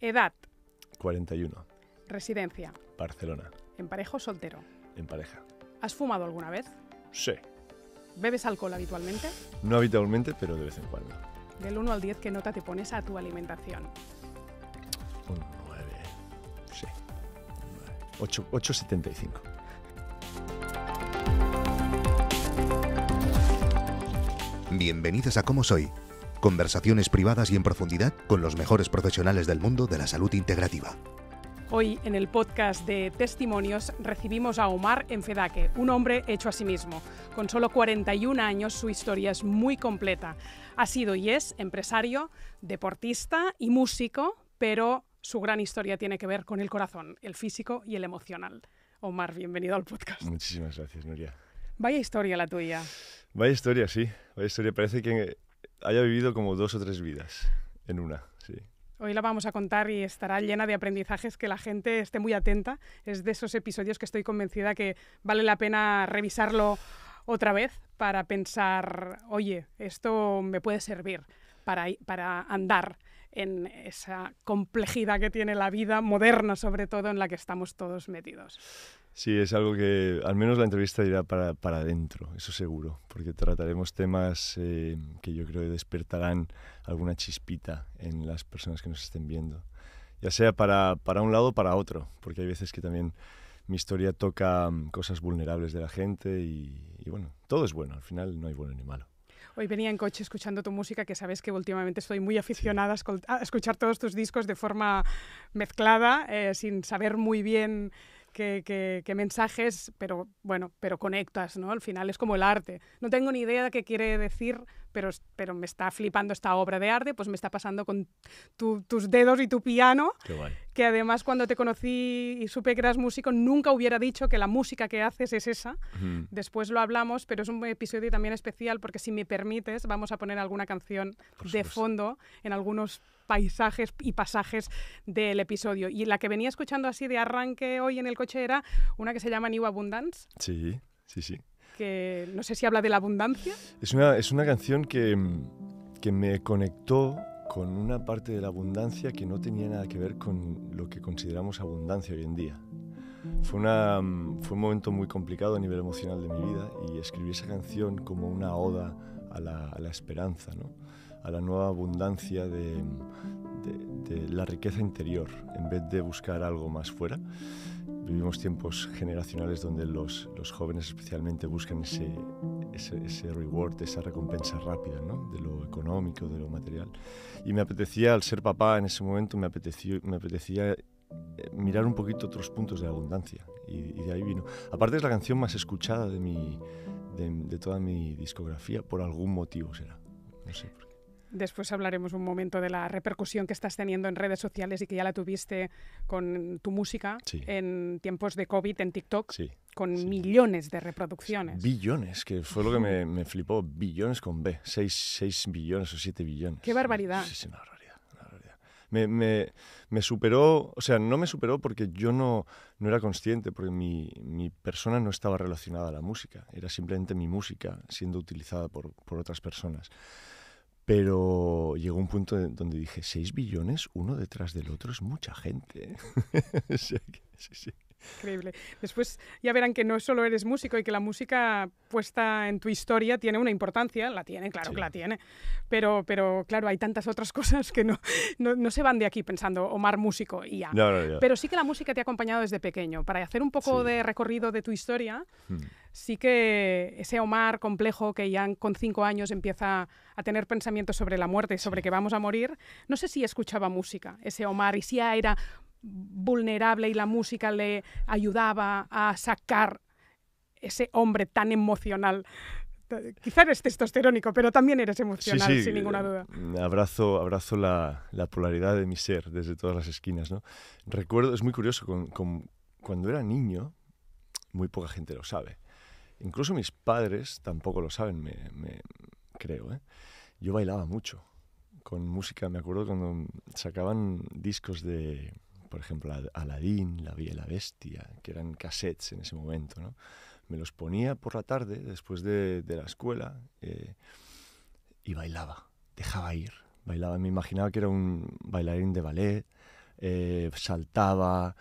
Edad. 41. Residencia. Barcelona. ¿En pareja o soltero? En pareja. ¿Has fumado alguna vez? Sí. ¿Bebes alcohol habitualmente? No habitualmente, pero de vez en cuando. Del 1 al 10, ¿qué nota te pones a tu alimentación? Un 9. Sí. 8,75. Bienvenidos a ¿Cómo Soy, Conversaciones privadas y en profundidad con los mejores profesionales del mundo de la salud integrativa. Hoy en el podcast de Testimonios recibimos a Omar Enfedaque, un hombre hecho a sí mismo. Con solo 41 años su historia es muy completa. Ha sido y es empresario, deportista y músico, pero su gran historia tiene que ver con el corazón, el físico y el emocional. Omar, bienvenido al podcast. Muchísimas gracias, Nuria. Vaya historia la tuya. Vaya historia, sí. Vaya historia. Parece que haya vivido como dos o tres vidas en una, Hoy la vamos a contar y estará llena de aprendizajes que la gente esté muy atenta. Es de esos episodios que estoy convencida que vale la pena revisarlo otra vez para pensar, oye, esto me puede servir para, para andar en esa complejidad que tiene la vida moderna, sobre todo en la que estamos todos metidos. Sí, es algo que al menos la entrevista irá para, para adentro, eso seguro, porque trataremos temas eh, que yo creo que despertarán alguna chispita en las personas que nos estén viendo, ya sea para, para un lado o para otro, porque hay veces que también mi historia toca mm, cosas vulnerables de la gente y, bueno, todo es bueno, al final no hay bueno ni malo. Hoy venía en coche escuchando tu música, que sabes que últimamente estoy muy aficionada a escuchar todos tus discos de forma mezclada, eh, sin saber muy bien que, mensajes, pero bueno, pero conectas, ¿no? Al final es como el arte. No tengo ni idea de qué quiere decir, pero, pero me está flipando esta obra de arte, pues me está pasando con tus dedos y tu piano, que además cuando te conocí y supe que eras músico, nunca hubiera dicho que la música que haces es esa. Después lo hablamos, pero es un episodio también especial porque si me permites vamos a poner alguna canción de fondo en algunos paisajes y pasajes del episodio. Y la que venía escuchando así de arranque hoy en el coche era una que se llama New Abundance. Sí, sí, sí que no sé si habla de la abundancia. Es una, es una canción mm, que, me conectó con una parte de la abundancia que no tenía nada que ver con lo que consideramos abundancia hoy en día. Fue, una, mm, fue un momento muy complicado a nivel emocional de mi vida y escribí esa canción como una oda a la, esperanza, a la nueva abundancia de, la riqueza interior, en vez de buscar algo más fuera. Vivimos tiempos generacionales donde los, los jóvenes especialmente buscan ese, ese, reward, esa recompensa rápida, ¿no? de lo económico, de lo material. Y me apetecía, al ser papá en ese momento, me apetecía, me apetecía eh, mirar un poquito otros puntos de abundancia. Y, de ahí vino. Aparte es la canción más escuchada de, mi, de, de toda mi discografía, por algún motivo será. No sé por qué. Después hablaremos un momento de la repercusión que estás teniendo en redes sociales y que ya la tuviste con tu música en tiempos de COVID en TikTok. con millones de reproducciones. Billones, que fue lo que me, flipó. Billones con B. seis, billones o siete billones. ¡Qué barbaridad! Sí, sí, una barbaridad. Me, superó, o sea, no me superó porque yo no, no era consciente, porque mi, persona no estaba relacionada a la música. Era simplemente mi música siendo utilizada por, por otras personas. Pero llegó un punto donde dije, 6 billones uno detrás del otro es mucha gente. Increíble. Después ya verán que no solo eres músico y que la música puesta en tu historia tiene una importancia, la tiene, claro que la tiene, pero, pero claro, hay tantas otras cosas que no, se van de aquí pensando Omar músico y ya. pero sí que la música te ha acompañado desde pequeño. Para hacer un poco de recorrido de tu historia, hmm sí que ese Omar complejo que ya con cinco años empieza a tener pensamientos sobre la muerte y sobre que vamos a morir, no sé si escuchaba música, ese Omar, y si era vulnerable y la música le ayudaba a sacar ese hombre tan emocional. Quizá eres testosterónico, pero también eres emocional, sin ninguna eh, duda. Abrazo, abrazo la, polaridad de mi ser desde todas las esquinas. Recuerdo, es muy curioso, cuando era niño, muy poca gente lo sabe Incluso mis padres tampoco lo saben, me, creo. ¿eh? Yo bailaba mucho con música. Me acuerdo cuando sacaban discos de, por ejemplo, Aladín, La Vía y la Bestia, que eran cassettes en ese momento. ¿no? Me los ponía por la tarde, después de, la escuela, eh, y bailaba. Dejaba ir. Bailaba. Me imaginaba que era un bailarín de ballet. Eh, saltaba,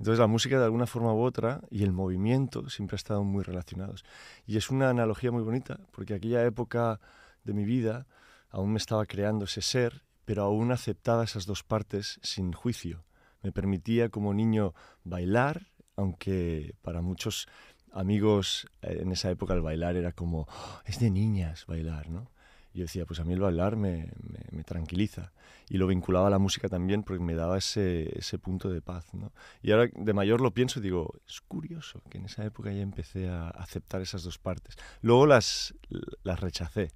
entonces la música de alguna forma u otra y el movimiento siempre han estado muy relacionados. Y es una analogía muy bonita, porque aquella época de mi vida aún me estaba creando ese ser, pero aún aceptaba esas dos partes sin juicio. Me permitía como niño bailar, aunque para muchos amigos eh, en esa época el bailar era como, oh, es de niñas bailar, ¿no? yo decía, pues a mí el bailar me, me, tranquiliza. Y lo vinculaba a la música también porque me daba ese, ese punto de paz. ¿no? Y ahora de mayor lo pienso y digo, es curioso que en esa época ya empecé a aceptar esas dos partes. Luego las, las rechacé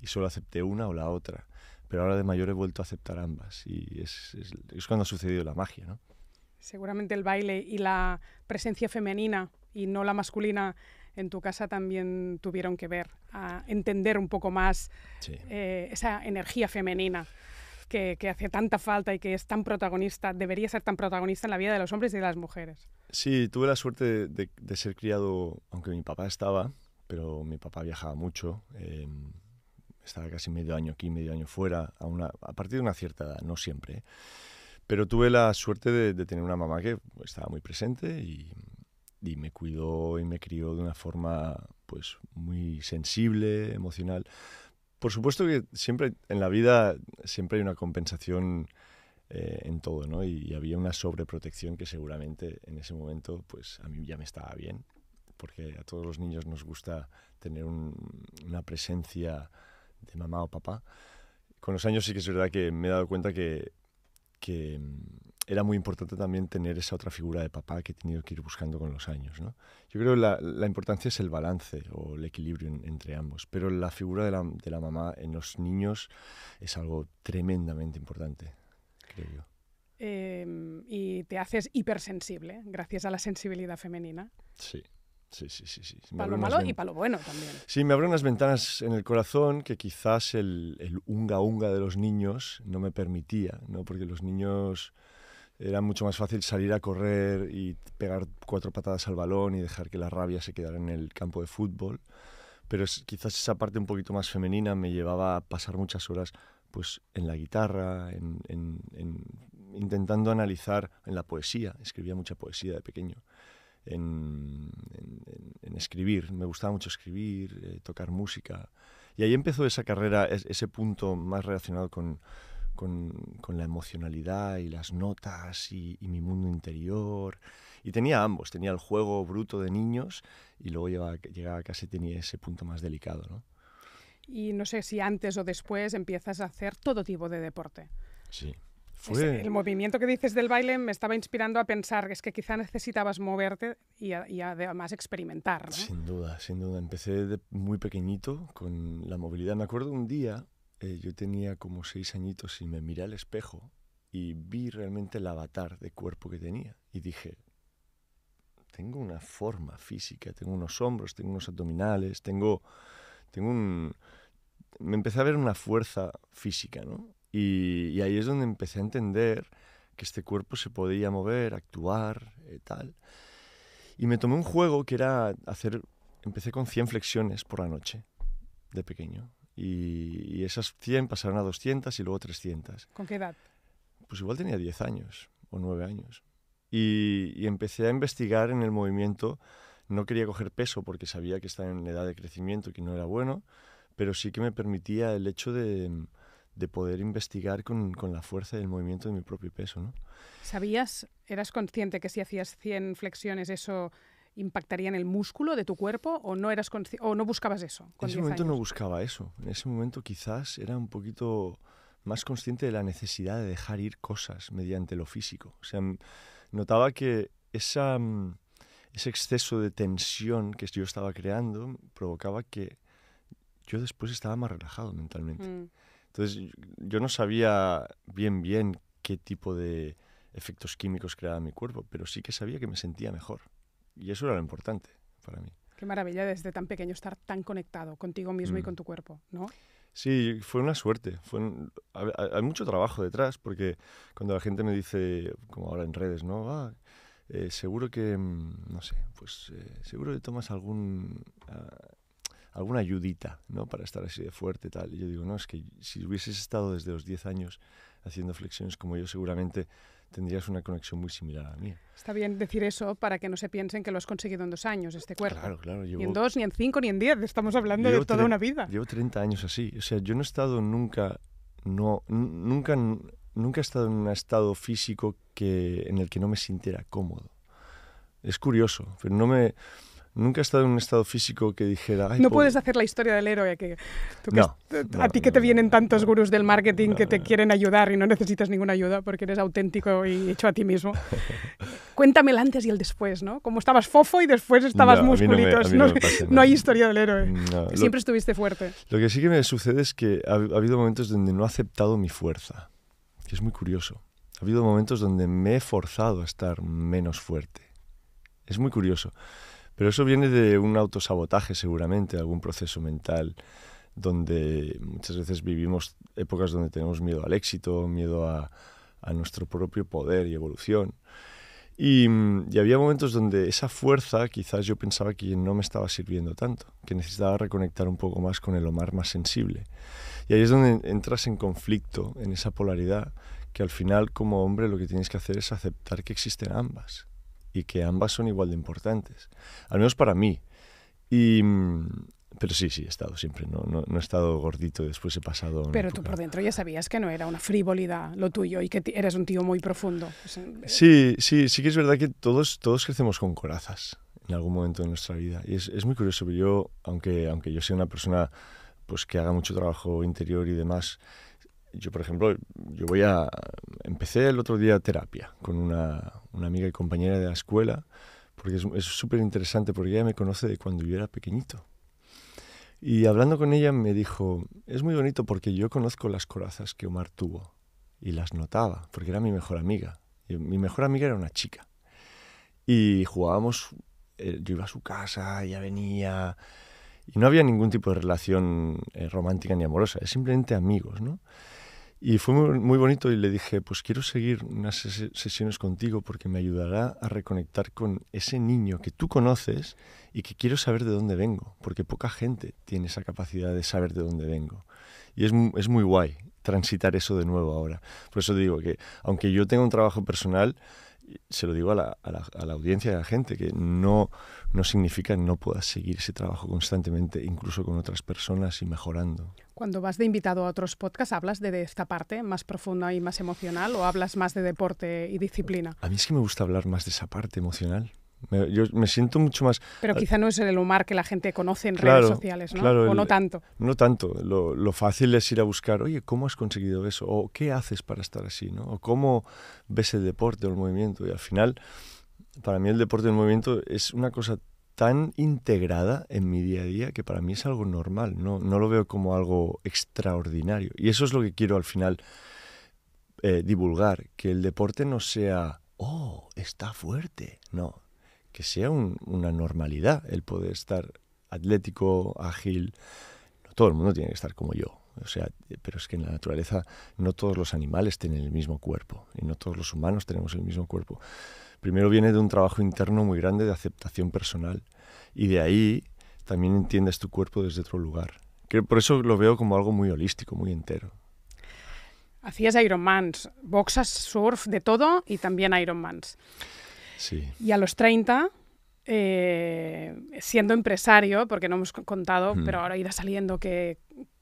y solo acepté una o la otra. Pero ahora de mayor he vuelto a aceptar ambas y es, es, es cuando ha sucedido la magia. ¿no? Seguramente el baile y la presencia femenina y no la masculina en tu casa también tuvieron que ver a entender un poco más eh, esa energía femenina. Que, hace tanta falta y que es tan protagonista, debería ser tan protagonista en la vida de los hombres y de las mujeres. Sí, tuve la suerte de, ser criado, aunque mi papá estaba, pero mi papá viajaba mucho, em, estaba casi medio año aquí, medio año fuera, a, partir de una cierta edad, no siempre. Pero tuve la suerte de, de, tener una mamá que estaba muy presente y y me cuidó y me crió de una forma pues muy sensible, emocional. Por supuesto que siempre en la vida siempre hay una compensación eh, en todo, ¿no? Y, había una sobreprotección que seguramente en ese momento pues a mí ya me estaba bien, porque a todos los niños nos gusta tener una presencia de mamá o papá. Con los años sí que es verdad que me he dado cuenta que, que mm, era muy importante también tener esa otra figura de papá que he tenido que ir buscando con los años. ¿no? Yo creo que la, la, importancia es el balance o el equilibrio entre ambos, pero la figura de la, de la mamá en los niños es algo tremendamente importante, creo yo. Em, y te haces hipersensible gracias a la sensibilidad femenina. Sí. Sí, sí, sí. sí. Para lo malo y para lo bueno también. Sí, me abren unas ventanas en el corazón que quizás el, el unga unga de los niños no me permitía, ¿no? Porque los niños era mucho más fácil salir a correr y pegar cuatro patadas al balón y dejar que la rabia se quedara en el campo de fútbol. Pero quizás esa parte un poquito más femenina me llevaba a pasar muchas horas pues, en la guitarra, en, intentando analizar en la poesía. Escribía mucha poesía de pequeño. En, escribir, me gustaba mucho escribir, eh, tocar música. Y ahí empezó esa carrera, ese punto más relacionado con, con, la emocionalidad y las notas y, mi mundo interior. Y tenía ambos, tenía el juego bruto de niños y luego llegaba, casi tenía ese punto más delicado. ¿no? Y no sé si antes o después empiezas a hacer todo tipo de deporte. Sí. Fue... el movimiento que dices del baile me estaba inspirando a pensar que es que quizá necesitabas moverte y, además experimentar. Sin duda, sin duda. Empecé muy pequeñito con la movilidad. Me acuerdo un día eh, yo tenía como seis añitos y me miré al espejo y vi realmente el avatar de cuerpo que tenía y dije, tengo una forma física, tengo unos hombros, tengo unos abdominales, tengo, tengo un... Me empecé a ver una fuerza física, ¿no? Y, ahí es donde empecé a entender que este cuerpo se podía mover, actuar, eh, tal. Y me tomé un juego que era hacer... Empecé con 100 flexiones por la noche, de pequeño y, esas 100 pasaron a 200 y luego 300. ¿Con qué edad? Pues igual tenía 10 años o 9 años. Y, empecé a investigar en el movimiento. No quería coger peso porque sabía que estaba en edad de crecimiento, que no era bueno, pero sí que me permitía el hecho de, poder investigar con, la fuerza del movimiento de mi propio peso. ¿no? ¿Sabías, eras consciente que si hacías 100 flexiones eso impactaría en el músculo de tu cuerpo o no, eras o no buscabas eso? En ese momento no buscaba eso. En ese momento quizás era un poquito más consciente de la necesidad de dejar ir cosas mediante lo físico. O sea, notaba que mm, ese exceso de tensión que yo estaba creando provocaba que yo después estaba más relajado mentalmente. Mm. Entonces yo no sabía bien bien qué tipo de efectos químicos creaba mi cuerpo, pero sí que sabía que me sentía mejor. Y eso era lo importante para mí. Qué maravilla desde tan pequeño estar tan conectado contigo mismo y mm. con tu cuerpo, ¿no? Sí, fue una suerte. Fue hay, mucho trabajo detrás, porque cuando la gente me dice, como ahora en redes, ¿no? Ah, eh, seguro que, mm, no sé, pues eh, seguro que tomas algún, ah, alguna ayudita, ¿no? Para estar así de fuerte, tal. Y yo digo, no, es que si hubieses estado desde los 10 años haciendo flexiones como yo, seguramente tendrías una conexión muy similar a la mía. Está bien decir eso para que no se piensen que lo has conseguido en dos años, este cuerpo. Claro, claro. ni en dos, ni en cinco, ni en diez. Estamos hablando de toda una vida. Llevo 30 años así. O sea, yo no he estado nunca, no, nunca, nunca he estado en un estado físico que, en el que no me sintiera cómodo. Es curioso, pero no me... Nunca he estado en un estado físico que dijera... no puedes hacer la historia del héroe. Que, a ti que te vienen tantos gurús del marketing que te quieren ayudar y no necesitas ninguna ayuda porque eres auténtico y hecho a ti mismo. Cuéntame el antes y el después, ¿no? Como estabas fofo y después estabas musculitos. No, hay historia del héroe. Siempre estuviste fuerte. Lo que sí que me sucede es que ha, habido momentos donde no he aceptado mi fuerza, que es muy curioso. Ha habido momentos donde me he forzado a estar menos fuerte. Es muy curioso. Pero eso viene de un autosabotaje seguramente, algún proceso mental donde muchas veces vivimos épocas donde tenemos miedo al éxito, miedo a, nuestro propio poder y evolución. y, había momentos donde esa fuerza quizás yo pensaba que no me estaba sirviendo tanto, que necesitaba reconectar un poco más con el Omar más sensible. Y ahí es donde entras en conflicto, en esa polaridad, que al final como hombre lo que tienes que hacer es aceptar que existen ambas y que ambas son igual de importantes, al menos para mí. Y, mm, pero sí, sí, he estado siempre, no, no, he estado gordito, después he pasado... Pero tú por dentro ya sabías que no era una frivolidad lo tuyo y que eres un tío muy profundo. Eh. Sí, sí, sí que es verdad que todos, todos crecemos con corazas en algún momento de nuestra vida. Y es, es muy curioso, yo, aunque, aunque yo sea una persona pues, que haga mucho trabajo interior y demás, yo, por ejemplo, yo voy a... Empecé el otro día terapia con una, una amiga y compañera de la escuela, porque es súper interesante, porque ella me conoce de cuando yo era pequeñito. Y hablando con ella me dijo, es muy bonito porque yo conozco las corazas que Omar tuvo y las notaba, porque era mi mejor amiga. mi mejor amiga era una chica. Y jugábamos, eh, yo iba a su casa, ella venía, y no había ningún tipo de relación eh, romántica ni amorosa, es simplemente amigos, ¿no? Y fue muy, bonito y le dije, pues quiero seguir unas sesiones contigo porque me ayudará a reconectar con ese niño que tú conoces y que quiero saber de dónde vengo, porque poca gente tiene esa capacidad de saber de dónde vengo. Y es, muy guay transitar eso de nuevo ahora. Por eso digo que aunque yo tenga un trabajo personal, se lo digo a la, a la audiencia y a la gente, que no no significa que no puedas seguir ese trabajo constantemente, incluso con otras personas y mejorando. Cuando vas de invitado a otros podcasts, ¿hablas de esta parte más profunda y más emocional o hablas más de deporte y disciplina? A mí es que me gusta hablar más de esa parte emocional. yo me siento mucho más... Pero eh, quizá no es el humor que la gente conoce en redes sociales, ¿no? o no tanto. No tanto. Lo, fácil es ir a buscar, oye, ¿cómo has conseguido eso? O ¿qué haces para estar así? O ¿cómo ves el deporte o el movimiento? Y al final para mí el deporte en movimiento es una cosa tan integrada en mi día a día que para mí es algo normal, no, no lo veo como algo extraordinario. Y eso es lo que quiero al final eh, divulgar, que el deporte no sea, oh, está fuerte, no, que sea una normalidad el poder estar atlético, ágil, no todo el mundo tiene que estar como yo. O sea, pero es que en la naturaleza no todos los animales tienen el mismo cuerpo y no todos los humanos tenemos el mismo cuerpo primero viene de un trabajo interno muy grande de aceptación personal y de ahí también entiendes tu cuerpo desde otro lugar. Que por eso lo veo como algo muy holístico, muy entero. Hacías Ironmans, boxas, surf, de todo y también Ironmans. Sí. Y a los 30, eh, siendo empresario, porque no hemos contado, pero ahora irá saliendo que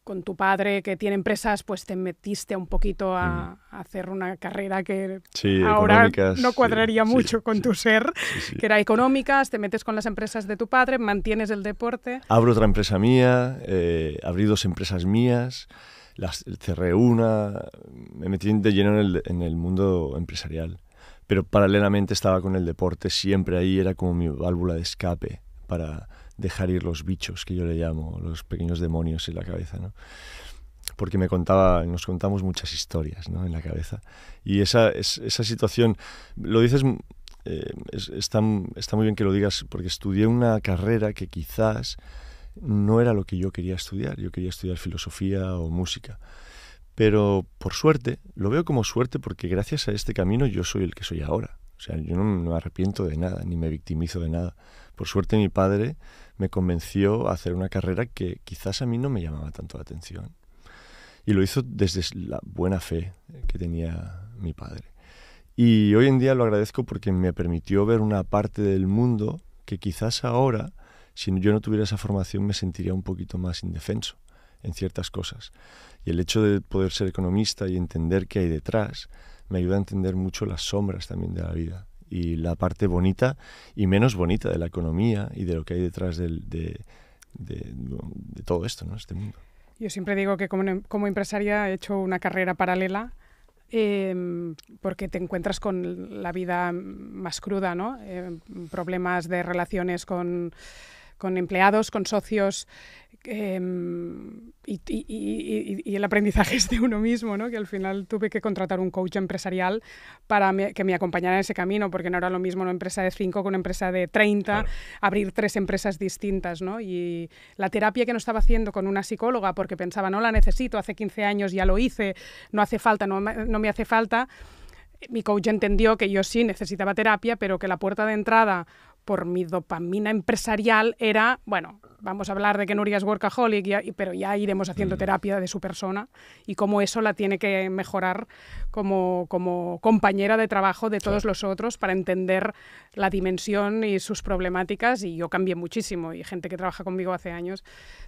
con tu padre que tiene empresas, pues te metiste un poquito a, mm. hacer una carrera que ahora no cuadraría mucho con tu ser, que era económicas, te metes con las empresas de tu padre, mantienes el deporte. Abro otra empresa mía, eh, abrí dos empresas mías, las, cerré una, me metí de lleno en el, en el mundo empresarial, pero paralelamente estaba con el deporte, siempre ahí era como mi válvula de escape para dejar ir los bichos, que yo le llamo, los pequeños demonios en la cabeza, Porque me contaba, nos contamos muchas historias, ¿no? En la cabeza. Y esa, esa situación, lo dices, mm, eh, está, está muy bien que lo digas, porque estudié una carrera que quizás no era lo que yo quería estudiar. Yo quería estudiar filosofía o música. Pero por suerte, lo veo como suerte porque gracias a este camino yo soy el que soy ahora. O sea, yo no me arrepiento de nada, ni me victimizo de nada. Por suerte mi padre me convenció a hacer una carrera que quizás a mí no me llamaba tanto la atención. Y lo hizo desde la buena fe que tenía mi padre. Y hoy en día lo agradezco porque me permitió ver una parte del mundo que quizás ahora, si yo no tuviera esa formación, me sentiría un poquito más indefenso en ciertas cosas. Y el hecho de poder ser economista y entender qué hay detrás me ayuda a entender mucho las sombras también de la vida y la parte bonita y menos bonita de la economía y de lo que hay detrás de, todo esto, ¿no? este mundo. Yo siempre digo que como, empresaria he hecho una carrera paralela em, porque te encuentras con la vida más cruda, ¿no? Em, problemas de relaciones con con empleados, con socios em, y, el aprendizaje es de uno mismo, ¿no? que al final tuve que contratar un coach empresarial para que me acompañara en ese camino, porque no era lo mismo una empresa de 5 con una empresa de 30, abrir tres empresas distintas. ¿no? Y la terapia que no estaba haciendo con una psicóloga, porque pensaba, no la necesito, hace 15 años ya lo hice, no hace falta, no me hace falta mi coach entendió que yo sí necesitaba terapia, pero que la puerta de entrada por mi dopamina empresarial era, bueno, vamos a hablar de que Nuria es workaholic, pero ya iremos haciendo mm. terapia de su persona y cómo eso la tiene que mejorar como, compañera de trabajo de todos los otros para entender la dimensión y sus problemáticas. Y yo cambié muchísimo y gente que trabaja conmigo hace años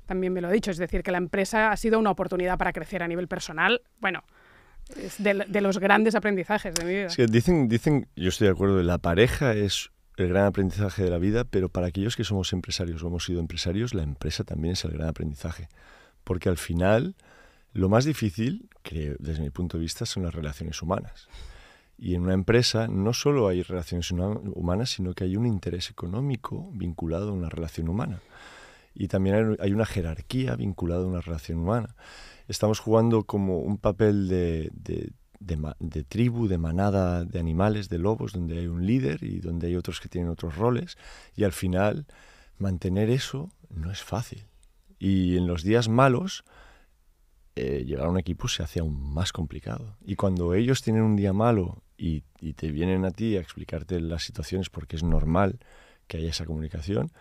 también me lo ha dicho. Es decir, que la empresa ha sido una oportunidad para crecer a nivel personal. Bueno, es de, los grandes aprendizajes de mi vida. dicen, dicen, yo estoy de acuerdo, la pareja es el gran aprendizaje de la vida, pero para aquellos que somos empresarios o hemos sido empresarios, la empresa también es el gran aprendizaje. Porque al final, lo más difícil, desde mi punto de vista, son las relaciones humanas. Y en una empresa no solo hay relaciones humanas, sino que hay un interés económico vinculado a una relación humana. Y también hay una jerarquía vinculada a una relación humana. Estamos jugando como un papel de de, tribu, de manada de animales, de lobos, donde hay un líder y donde hay otros que tienen otros roles. Y al final, mantener eso no es fácil. Y en los días malos, eh, llegar a un equipo se hace aún más complicado. Y cuando ellos tienen un día malo y, y te vienen a ti a explicarte las situaciones porque es normal que haya esa comunicación,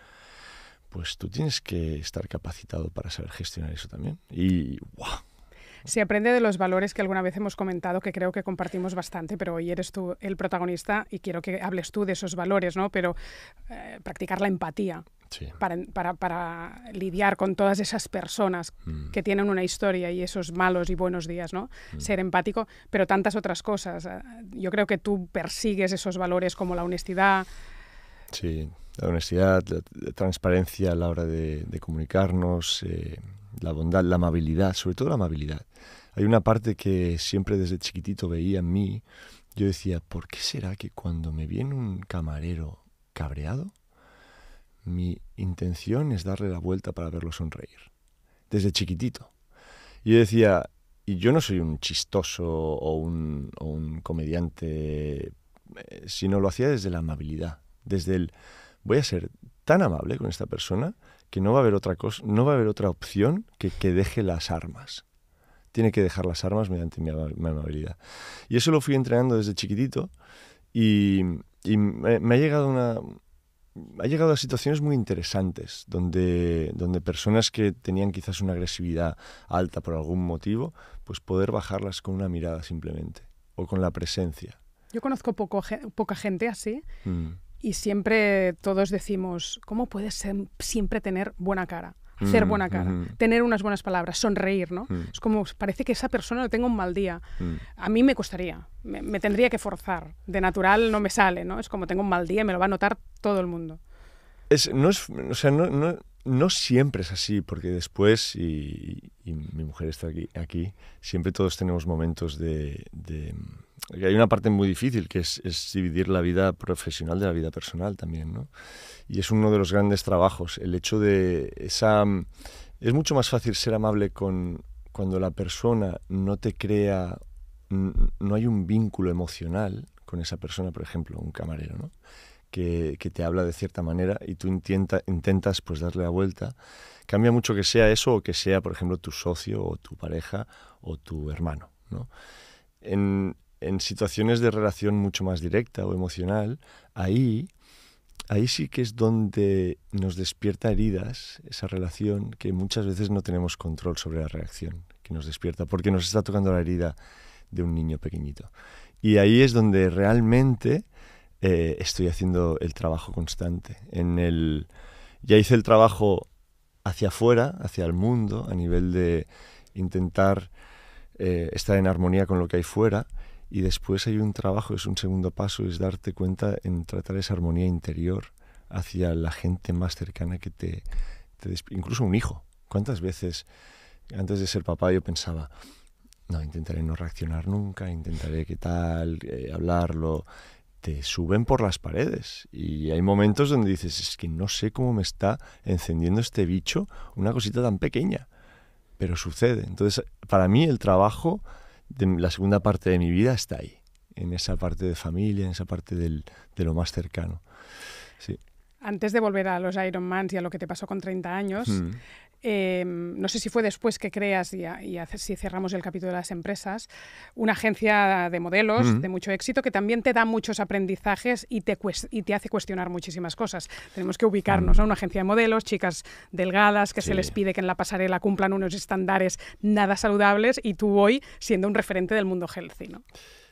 pues tú tienes que estar capacitado para saber gestionar eso también. Y ¡guau! Se aprende de los valores que alguna vez hemos comentado, que creo que compartimos bastante, pero hoy eres tú el protagonista y quiero que hables tú de esos valores, ¿no? Pero eh, practicar la empatía. Para, lidiar con todas esas personas mm. que tienen una historia y esos malos y buenos días, ¿no? Mm. Ser empático, pero tantas otras cosas. Eh, yo creo que tú persigues esos valores como la honestidad. Sí, la honestidad, la, transparencia a la hora de, comunicarnos, eh, la bondad, la amabilidad, sobre todo la amabilidad. Hay una parte que siempre desde chiquitito veía en mí, yo decía, ¿por qué será que cuando me viene un camarero cabreado, mi intención es darle la vuelta para verlo sonreír? Desde chiquitito. Yo decía, y yo no soy un chistoso o un, o un comediante, eh, sino lo hacía desde la amabilidad, desde el voy a ser tan amable con esta persona que no va a haber otra cosa, no va a haber otra opción que que deje las armas. Tiene que dejar las armas mediante mi, mi amabilidad. Y eso lo fui entrenando desde chiquitito y, me, ha llegado una ha llegado a situaciones muy interesantes donde, donde personas que tenían quizás una agresividad alta por algún motivo, pues poder bajarlas con una mirada simplemente o con la presencia. Yo conozco poco, poca gente así mm. Y siempre todos decimos, ¿cómo puedes ser, siempre tener buena cara? Hacer mm, buena cara, mm. tener unas buenas palabras, sonreír, ¿no? Mm. Es como, parece que esa persona no tenga un mal día. A mí me costaría, me, tendría que forzar. De natural no me sale, ¿no? Es como tengo un mal día y me lo va a notar todo el mundo. Es, no es, o sea, no, no, no siempre es así, porque después, y, mi mujer está aquí, aquí, siempre todos tenemos momentos de hay una parte muy difícil que es, dividir la vida profesional de la vida personal también, ¿no? Y es uno de los grandes trabajos, el hecho de esa... Es mucho más fácil ser amable con, cuando la persona no te crea, no hay un vínculo emocional con esa persona, por ejemplo, un camarero, ¿no? Que, que, te habla de cierta manera y tú intenta, intentas pues darle la vuelta. Cambia mucho que sea eso o que sea, por ejemplo, tu socio o tu pareja o tu hermano, ¿no? En, en situaciones de relación mucho más directa o emocional, ahí, ahí sí que es donde nos despierta heridas esa relación que muchas veces no tenemos control sobre la reacción que nos despierta, porque nos está tocando la herida de un niño pequeñito. Y ahí es donde realmente eh, estoy haciendo el trabajo constante. En el, ya hice el trabajo hacia afuera, hacia el mundo, a nivel de intentar eh, estar en armonía con lo que hay fuera, y después hay un trabajo, es un segundo paso, es darte cuenta en tratar esa armonía interior hacia la gente más cercana que te... te incluso un hijo. ¿Cuántas veces antes de ser papá yo pensaba, no, intentaré no reaccionar nunca, intentaré qué tal, eh, hablarlo. Te suben por las paredes y hay momentos donde dices, es que no sé cómo me está encendiendo este bicho una cosita tan pequeña, pero sucede. Entonces, para mí el trabajo la segunda parte de mi vida está ahí, en esa parte de familia, en esa parte de lo más cercano. Antes de volver a los Iron Man y a lo que te pasó con 30 años, Em, no sé si fue después que creas, y, si cerramos el capítulo de las empresas, una agencia de modelos de mucho éxito que también te da muchos aprendizajes y te, y te hace cuestionar muchísimas cosas. Tenemos que ubicarnos, a Una agencia de modelos, chicas delgadas que se les pide que en la pasarela cumplan unos estándares nada saludables y tú hoy siendo un referente del mundo healthy,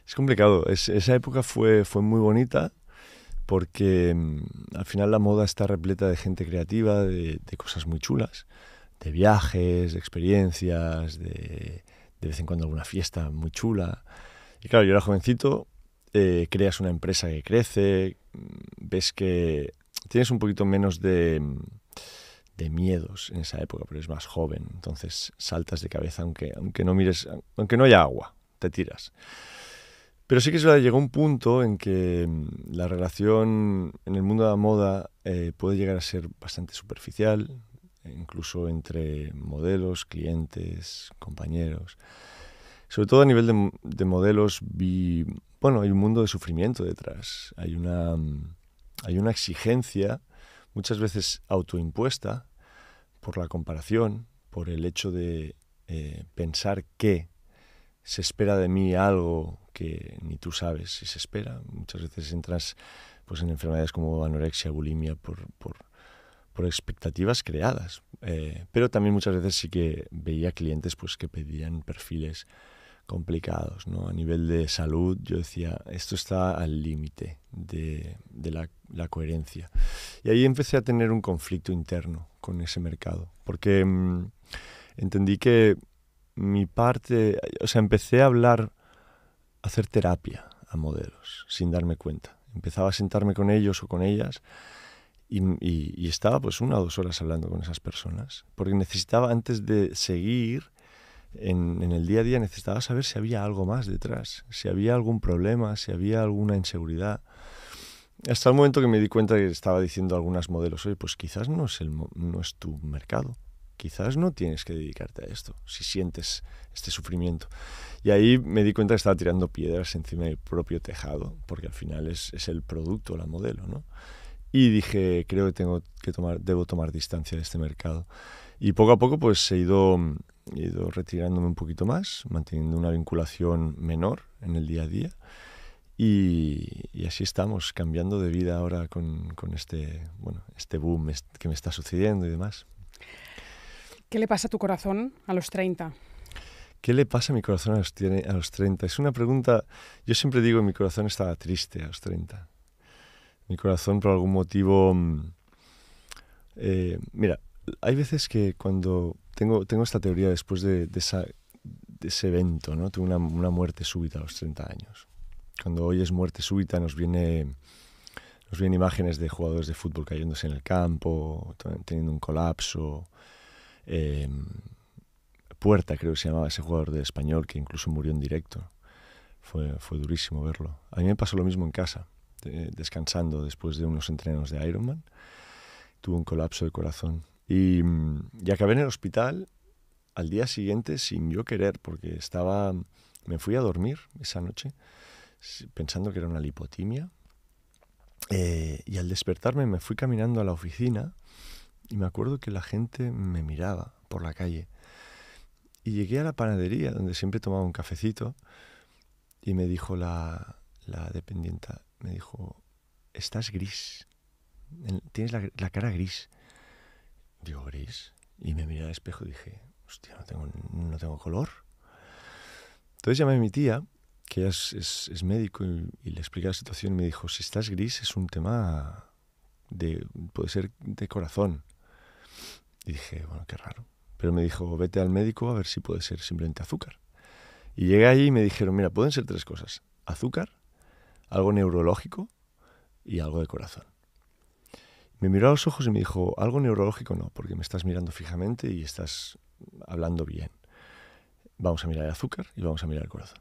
Es complicado. esa época fue, muy bonita porque mm, al final la moda está repleta de gente creativa, de cosas muy chulas de viajes, de experiencias, de, de vez en cuando alguna fiesta muy chula. Y claro, yo era jovencito, eh, creas una empresa que crece, mm, ves que tienes un poquito menos de, de miedos en esa época, pero es más joven, entonces saltas de cabeza aunque, aunque no mires, aunque no haya agua, te tiras. Pero sí que llegó un punto en que mm, la relación en el mundo de la moda eh, puede llegar a ser bastante superficial, incluso entre modelos, clientes, compañeros. Sobre todo a nivel de, modelos vi, bueno, hay un mundo de sufrimiento detrás, hay una, hay una exigencia muchas veces autoimpuesta por la comparación, por el hecho de eh, pensar que se espera de mí algo que ni tú sabes si se espera. Muchas veces entras pues, en enfermedades como anorexia, bulimia, por por expectativas creadas. Eh, pero también muchas veces sí que veía clientes pues, que pedían perfiles complicados. ¿no? A nivel de salud, yo decía, esto está al límite de, la, coherencia. Y ahí empecé a tener un conflicto interno con ese mercado, porque mm, entendí que mi parte, o sea, empecé a hablar, a hacer terapia a modelos, sin darme cuenta. Empezaba a sentarme con ellos o con ellas y, estaba pues una o dos horas hablando con esas personas, porque necesitaba antes de seguir en, el día a día, necesitaba saber si había algo más detrás, si había algún problema, si había alguna inseguridad. Hasta el momento que me di cuenta que estaba diciendo a algunas modelos, oye, pues quizás no es, no es tu mercado, quizás no tienes que dedicarte a esto, si sientes este sufrimiento. Y ahí me di cuenta que estaba tirando piedras encima del propio tejado, porque al final es, es el producto, la modelo, ¿no? y dije, creo que tengo que tomar, debo tomar distancia de este mercado. Y poco a poco pues he ido, he ido retirándome un poquito más, manteniendo una vinculación menor en el día a día. Y, así estamos, cambiando de vida ahora con, con, este, bueno, este boom que me está sucediendo y demás. ¿Qué le pasa a tu corazón a los 30? ¿Qué le pasa a mi corazón a los, a los 30? Es una pregunta, yo siempre digo, mi corazón estaba triste a los 30 mi corazón por algún motivo... Mm, eh, mira, hay veces que cuando tengo, tengo esta teoría después de, ese evento, ¿no? Tuve una, una, muerte súbita a los 30 años. Cuando hoy es muerte súbita nos viene... Nos vienen imágenes de jugadores de fútbol cayéndose en el campo, teniendo un colapso. Em, Puerta, creo que se llamaba ese jugador de español, que incluso murió en directo. Fue, fue durísimo verlo. A mí me pasó lo mismo en casa descansando después de unos entrenos de Ironman. Tuve un colapso de corazón. Mm, y, acabé en el hospital al día siguiente sin yo querer, porque estaba. Me fui a dormir esa noche pensando que era una lipotimia. Eh, y al despertarme me fui caminando a la oficina y me acuerdo que la gente me miraba por la calle. Y llegué a la panadería donde siempre tomaba un cafecito y me dijo la, la dependienta, me dijo, estás gris, tienes la, cara gris. Digo, gris. Y me miré al espejo y dije, hostia, no tengo, no tengo color. Entonces llamé a mi tía, que ella es, médico, y, le expliqué la situación y me dijo, si estás gris es un tema de, puede ser de corazón. Y dije, bueno, qué raro. Pero me dijo, vete al médico a ver si puede ser simplemente azúcar. Y llegué allí y me dijeron, mira, pueden ser tres cosas. Azúcar, algo neurológico y algo de corazón. Me miró a los ojos y me dijo, algo neurológico no, porque me estás mirando fijamente y estás hablando bien. Vamos a mirar el azúcar y vamos a mirar el corazón.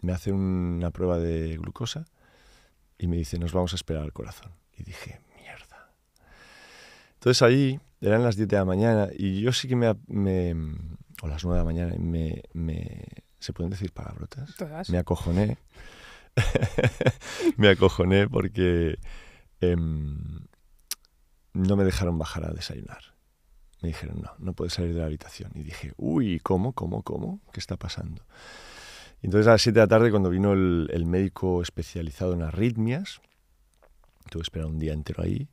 Me hace una prueba de glucosa y me dice, nos vamos a esperar al corazón. Y dije, mierda. Entonces ahí, eran las 10 de la mañana y yo sí que me... o las 9 de la mañana, me, me ¿Se pueden decir palabrotas? Todas. Me acojoné. me acojoné porque em, no me dejaron bajar a desayunar. Me dijeron, no, no puedes salir de la habitación. Y dije, uy, ¿cómo, cómo, cómo? ¿Qué está pasando? entonces a las 7 de la tarde, cuando vino el, médico especializado en arritmias, tuve que esperar un día entero ahí,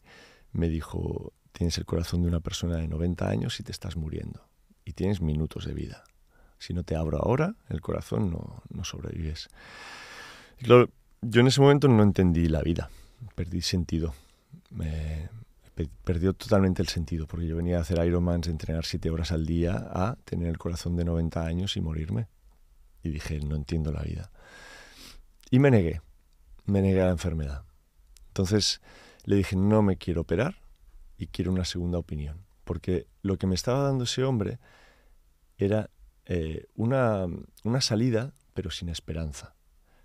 me dijo, tienes el corazón de una persona de 90 años y te estás muriendo. Y tienes minutos de vida. Si no te abro ahora, el corazón no, no sobrevives yo en ese momento no entendí la vida, perdí sentido. me perdió totalmente el sentido, porque yo venía a hacer Ironman, entrenar siete horas al día, a tener el corazón de 90 años y morirme. Y dije, no entiendo la vida. Y me negué, me negué a la enfermedad. Entonces le dije, no me quiero operar y quiero una segunda opinión, porque lo que me estaba dando ese hombre era eh, una salida, pero sin esperanza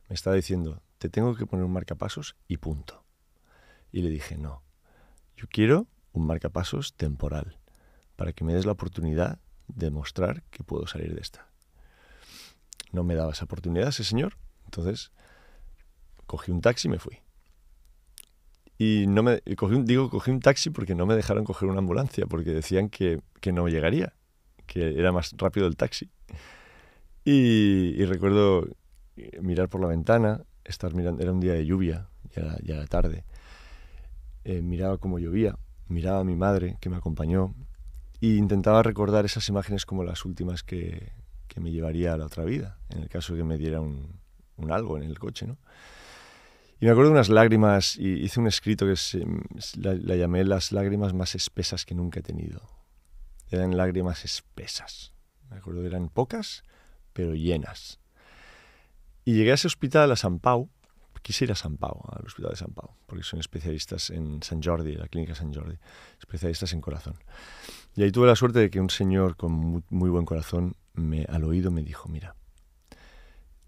me estaba diciendo, te tengo que poner un marcapasos y punto. Y le dije, no, yo quiero un marcapasos temporal, para que me des la oportunidad de mostrar que puedo salir de esta. No me daba esa oportunidad ese señor, entonces cogí un taxi y me fui. Y no me, cogí digo, cogí un taxi porque no me dejaron coger una ambulancia, porque decían que, no llegaría, que era más rápido el taxi. y recuerdo eh, mirar por la ventana, estar mirando, era un día de lluvia, ya era, tarde, eh, miraba cómo llovía, miraba a mi madre que me acompañó e intentaba recordar esas imágenes como las últimas que, que me llevaría a la otra vida, en el caso de que me diera un, algo en el coche, ¿no? Y me acuerdo de unas lágrimas, y hice un escrito que se, la, la llamé las lágrimas más espesas que nunca he tenido. Eran lágrimas espesas, me acuerdo, eran pocas, pero llenas y llegué a ese hospital, a San Pau. Quise ir a San Pau, al hospital de San Pau, porque son especialistas en San Jordi, la clínica San Jordi, especialistas en corazón. Y ahí tuve la suerte de que un señor con muy, buen corazón me, al oído me dijo, mira,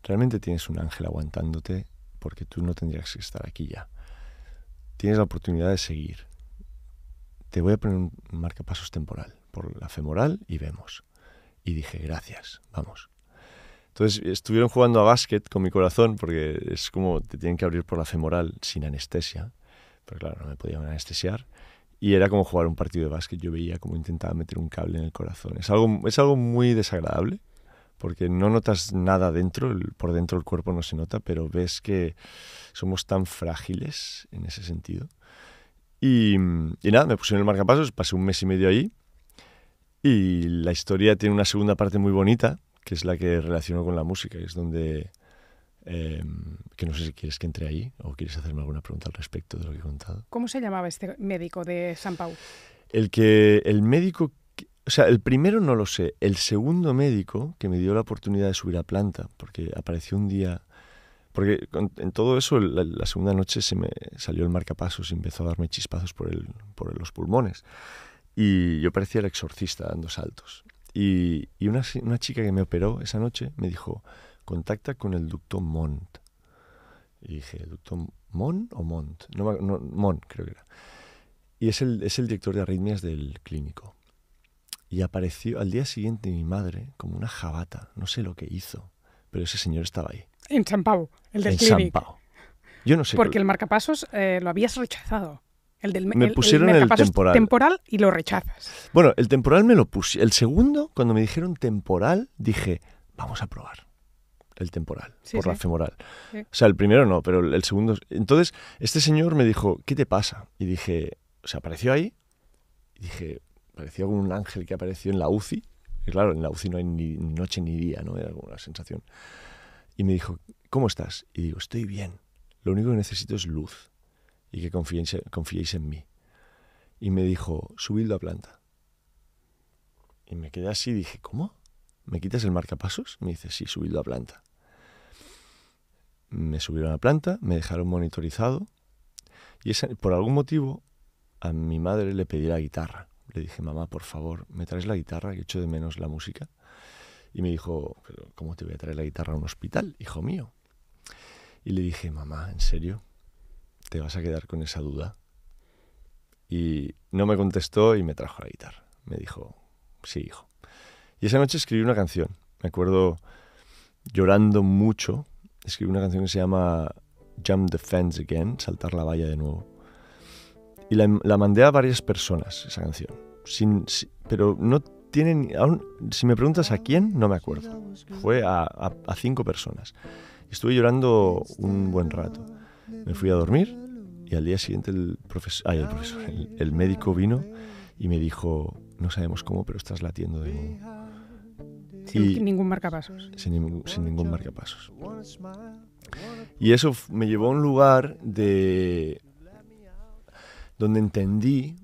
realmente tienes un ángel aguantándote porque tú no tendrías que estar aquí ya. Tienes la oportunidad de seguir. Te voy a poner un marcapasos temporal por la femoral y vemos. Y dije, gracias, vamos. Entonces estuvieron jugando a básquet con mi corazón, porque es como te tienen que abrir por la femoral sin anestesia. Pero claro, no me podían anestesiar. Y era como jugar un partido de básquet. Yo veía como intentaba meter un cable en el corazón. Es algo, es algo muy desagradable, porque no notas nada dentro, por dentro el cuerpo no se nota, pero ves que somos tan frágiles en ese sentido. Y, y nada, me pusieron el marcapasos, pasé un mes y medio ahí. Y la historia tiene una segunda parte muy bonita, que es la que relaciono con la música, que es donde... Em, que no sé si quieres que entre ahí o quieres hacerme alguna pregunta al respecto de lo que he contado. ¿Cómo se llamaba este médico de San Pau? El que el médico, o sea, el primero no lo sé, el segundo médico que me dio la oportunidad de subir a planta, porque apareció un día, porque en todo eso la, segunda noche se me salió el marcapasos y empezó a darme chispazos por, por los pulmones. Y yo parecía el exorcista dando saltos. Y, una, chica que me operó esa noche me dijo, contacta con el doctor Mont. Y dije, ¿el doctor Mont o Mont? No, no, Mont creo que era. Y es el, es el director de arritmias del clínico. Y apareció al día siguiente mi madre como una jabata, no sé lo que hizo, pero ese señor estaba ahí. En San el del clínico. Yo no sé. Porque el marcapasos eh, lo habías rechazado. El del me pusieron el, temporal. y lo rechazas. Bueno, el temporal me lo puse. El segundo, cuando me dijeron temporal, dije, vamos a probar el temporal por la femoral. O sea, el primero no, pero el segundo. Entonces, este señor me dijo, ¿qué te pasa? Y dije, o sea, apareció ahí. Y dije, parecía como un ángel que apareció en la UCI. Y claro, en la UCI no hay ni noche ni día, ¿no? Era alguna sensación. Y me dijo, ¿cómo estás? Y digo, estoy bien. Lo único que necesito es luz y que confiéis, en mí. Y me dijo, subidlo a planta. Y me quedé así, y dije, ¿cómo? ¿Me quitas el marcapasos? Me dice, sí, subidlo a planta. Me subieron a planta, me dejaron monitorizado y por algún motivo a mi madre le pedí la guitarra. Le dije, mamá, por favor, ¿me traes la guitarra? Que echo de menos la música. Y me dijo, ¿cómo te voy a traer la guitarra a un hospital, hijo mío? Y le dije, mamá, ¿en serio? te vas a quedar con esa duda. Y no me contestó y me trajo la guitarra. Me dijo, sí, hijo. Y esa noche escribí una canción. Me acuerdo llorando mucho. Escribí una canción que se llama Jump the Fence Again, Saltar la valla de nuevo. Y la, mandé a varias personas, esa canción. Sin, pero no tienen, aún, si me preguntas a quién, no me acuerdo. Fue a, a cinco personas. Estuve llorando un buen rato. Me fui a dormir y al día siguiente el profesor, el, médico vino y me dijo, no sabemos cómo, pero estás latiendo de Sin ningún marcapasos. Sin, sin ningún marcapasos. Y eso me llevó a un lugar de donde entendí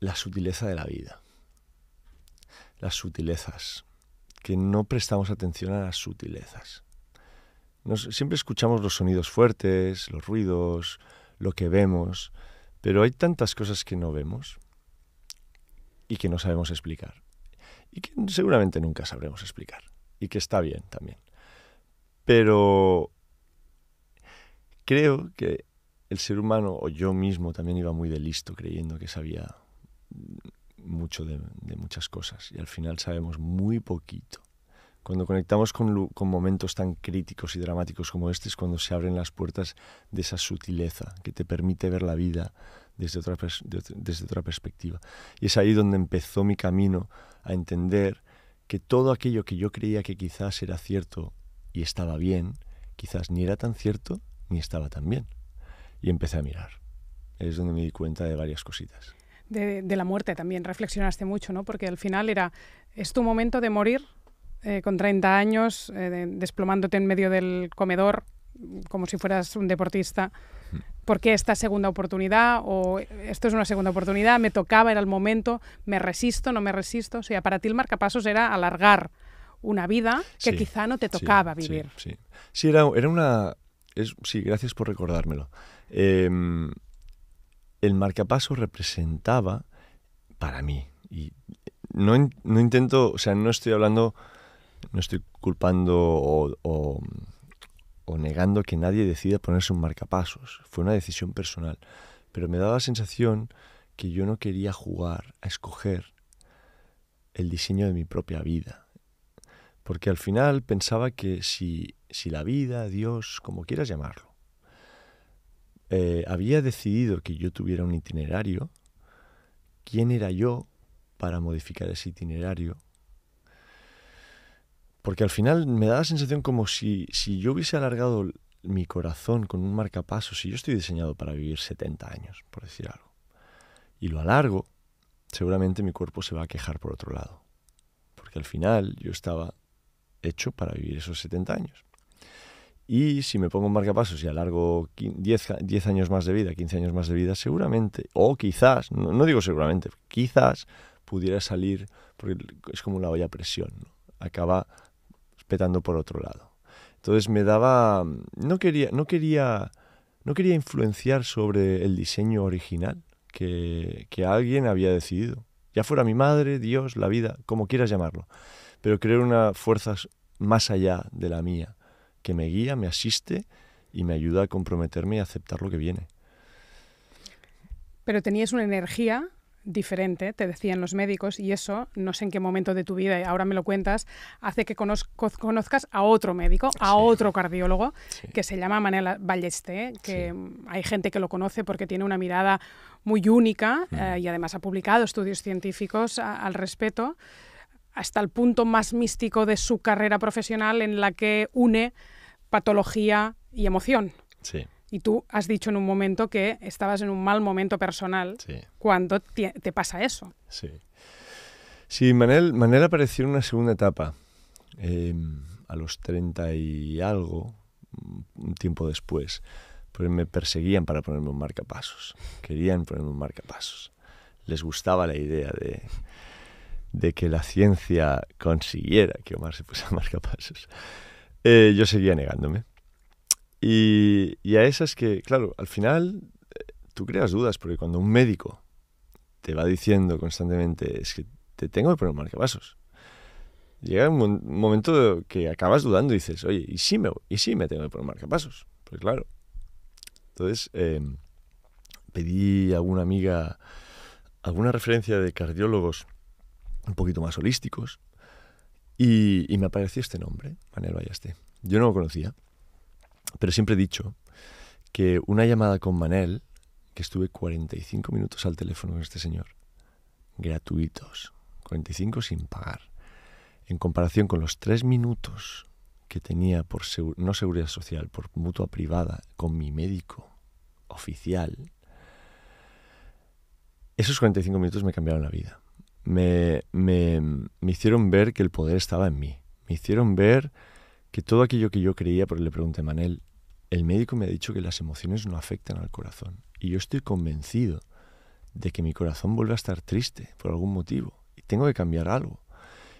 la sutileza de la vida. Las sutilezas. Que no prestamos atención a las sutilezas siempre escuchamos los sonidos fuertes, los ruidos, lo que vemos, pero hay tantas cosas que no vemos y que no sabemos explicar. Y que seguramente nunca sabremos explicar. Y que está bien también. Pero creo que el ser humano, o yo mismo, también iba muy de listo creyendo que sabía mucho de muchas cosas. Y al final sabemos muy poquito. Cuando conectamos con, momentos tan críticos y dramáticos como este es cuando se abren las puertas de esa sutileza que te permite ver la vida desde otra, desde otra perspectiva. Y es ahí donde empezó mi camino a entender que todo aquello que yo creía que quizás era cierto y estaba bien, quizás ni era tan cierto ni estaba tan bien. Y empecé a mirar. Es donde me di cuenta de varias cositas. De, de la muerte también reflexionaste mucho, ¿no? Porque al final era, es tu momento de morir, eh, con 30 años, eh, desplomándote en medio del comedor como si fueras un deportista. Hmm. ¿Por qué esta segunda oportunidad? ¿O esto es una segunda oportunidad? ¿Me tocaba? ¿Era el momento? ¿Me resisto? ¿No me resisto? O sea, para ti el marcapasos era alargar una vida que quizá no te tocaba vivir. Sí, era, era una... sí, gracias por recordármelo. Em, el marcapaso representaba para mí, y no, no intento, o sea, no estoy hablando no estoy culpando o, negando que nadie decida ponerse un marcapasos. Fue una decisión personal. Pero me daba la sensación que yo no quería jugar a escoger el diseño de mi propia vida. Porque al final pensaba que si, si la vida, Dios, como quieras llamarlo, eh, había decidido que yo tuviera un itinerario, ¿quién era yo para modificar ese itinerario porque al final me da la sensación como si, yo hubiese alargado mi corazón con un marcapaso, si yo estoy diseñado para vivir 70 años, por decir algo, y lo alargo, seguramente mi cuerpo se va a quejar por otro lado. Porque al final yo estaba hecho para vivir esos 70 años. Y si me pongo un marcapasos y alargo 10, 10 años más de vida, 15 años más de vida, seguramente, o quizás, no, digo seguramente, quizás pudiera salir, porque es como la olla a presión, ¿no? acaba petando por otro lado. Entonces me daba, no quería, no quería, no quería influenciar sobre el diseño original que, que alguien había decidido. Ya fuera mi madre, Dios, la vida, como quieras llamarlo. Pero creo una fuerza más allá de la mía, que me guía, me asiste y me ayuda a comprometerme y aceptar lo que viene. Pero tenías una energía diferente, te decían los médicos, y eso, no sé en qué momento de tu vida, y ahora me lo cuentas, hace que conozcas a otro médico, a otro cardiólogo, que se llama Manel Ballesté, que mm, hay gente que lo conoce porque tiene una mirada muy única eh, y además ha publicado estudios científicos al respecto, hasta el punto más místico de su carrera profesional en la que une patología y emoción. Sí. Y tú has dicho en un momento que estabas en un mal momento personal cuando te, pasa eso. Sí. Sí, Manel, apareció en una segunda etapa, em, a los 30 y algo, un tiempo después. Pues me perseguían para ponerme un marcapasos. Querían ponerme un marcapasos. Les gustaba la idea de, que la ciencia consiguiera que Omar se pusiera marcapasos. Eh, yo seguía negándome. Y, a esas que, claro, al final eh, tú creas dudas, porque cuando un médico te va diciendo constantemente, es que te tengo que poner un llega un momento que acabas dudando y dices, oye, ¿y si me, y si me tengo que poner marcapasos? Pues claro. Entonces, em, pedí a alguna amiga alguna referencia de cardiólogos un poquito más holísticos y, me apareció este nombre, Manuel Vallasté Yo no lo conocía. Pero siempre he dicho que una llamada con Manel, que estuve 45 minutos al teléfono con este señor, gratuitos, 45 sin pagar, en comparación con los tres minutos que tenía por no seguridad social, por mutua privada, con mi médico oficial, esos 45 minutos me cambiaron la vida. Me, me, me hicieron ver que el poder estaba en mí. Me hicieron ver que todo aquello que yo creía, porque le pregunté a Manel, el médico me ha dicho que las emociones no afectan al corazón. Y yo estoy convencido de que mi corazón vuelve a estar triste por algún motivo. Y tengo que cambiar algo.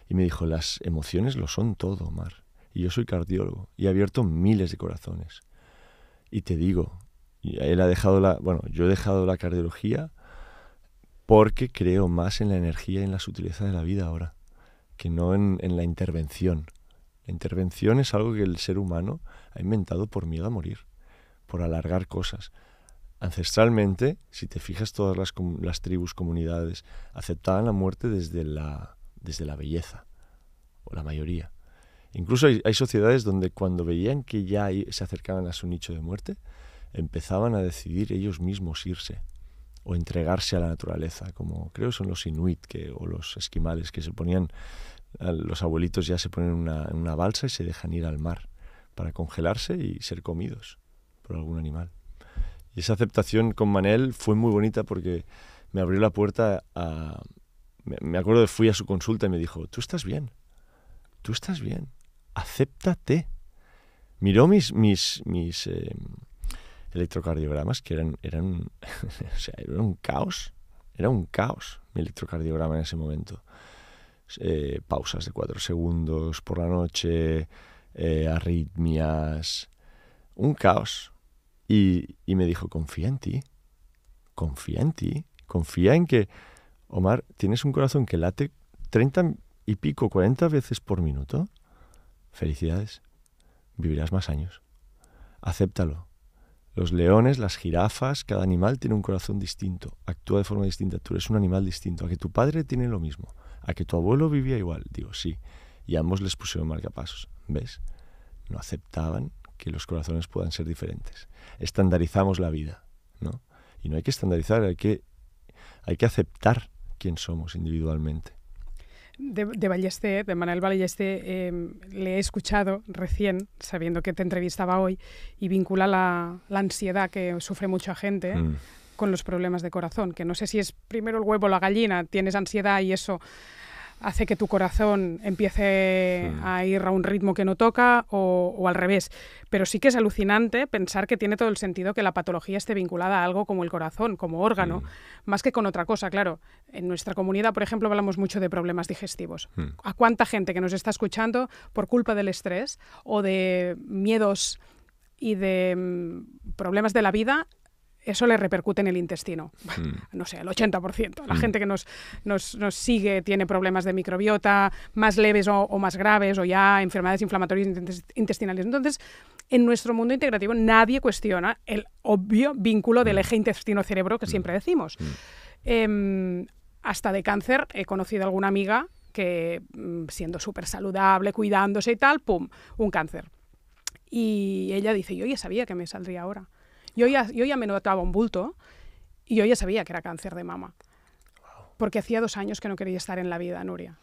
Y me dijo, las emociones lo son todo, Omar. Y yo soy cardiólogo y he abierto miles de corazones. Y te digo, él ha dejado la, bueno, yo he dejado la cardiología porque creo más en la energía y en la sutileza de la vida ahora, que no en, en la intervención. La intervención es algo que el ser humano ha inventado por miedo a morir, por alargar cosas. Ancestralmente, si te fijas, todas las, tribus, comunidades, aceptaban la muerte desde la, desde la belleza, o la mayoría. Incluso hay, sociedades donde cuando veían que ya se acercaban a su nicho de muerte, empezaban a decidir ellos mismos irse o entregarse a la naturaleza, como creo son los inuit o los esquimales que se ponían los abuelitos ya se ponen en una, balsa y se dejan ir al mar para congelarse y ser comidos por algún animal. Y esa aceptación con Manel fue muy bonita porque me abrió la puerta a... Me, acuerdo que fui a su consulta y me dijo, tú estás bien, tú estás bien, acéptate. Miró mis, eh, electrocardiogramas, que eran, eran un caos, era un caos mi electrocardiograma en ese momento. Eh, pausas de 4 segundos por la noche, eh, arritmias, un caos. Y, y me dijo, confía en ti, confía en ti, confía en que, Omar, tienes un corazón que late 30 y pico, 40 veces por minuto. Felicidades, vivirás más años. Acéptalo. Los leones, las jirafas, cada animal tiene un corazón distinto, actúa de forma distinta, tú eres un animal distinto, a que tu padre tiene lo mismo a que tu abuelo vivía igual. Digo, sí. Y ambos les pusieron marcapasos. ¿Ves? No aceptaban que los corazones puedan ser diferentes. Estandarizamos la vida, ¿no? Y no hay que estandarizar, hay que, hay que aceptar quién somos individualmente. De, de Manuel Ballester, em, le he escuchado recién, sabiendo que te entrevistaba hoy, y vincula la, ansiedad que sufre mucha gente mm con los problemas de corazón, que no sé si es primero el huevo o la gallina, tienes ansiedad y eso hace que tu corazón empiece a ir a un ritmo que no toca o, al revés. Pero sí que es alucinante pensar que tiene todo el sentido que la patología esté vinculada a algo como el corazón, como órgano, más que con otra cosa. Claro, en nuestra comunidad, por ejemplo, hablamos mucho de problemas digestivos. Hmm. ¿A cuánta gente que nos está escuchando por culpa del estrés o de miedos y de mm, problemas de la vida eso le repercute en el intestino. Mm. No sé, el 80%. La mm. gente que nos, sigue tiene problemas de microbiota, más leves o, más graves, o ya enfermedades inflamatorias intestinales. Entonces, en nuestro mundo integrativo nadie cuestiona el obvio vínculo del mm. eje intestino-cerebro que siempre decimos. Em, hasta de cáncer he conocido a alguna amiga que, siendo súper saludable, cuidándose y tal, ¡pum!, un cáncer. Y ella dice, yo ya sabía que me saldría ahora. Yo ya, yo ya me notaba un bulto y yo ya sabía que era cáncer de mama. Porque hacía dos años que no quería estar en la vida, Nuria.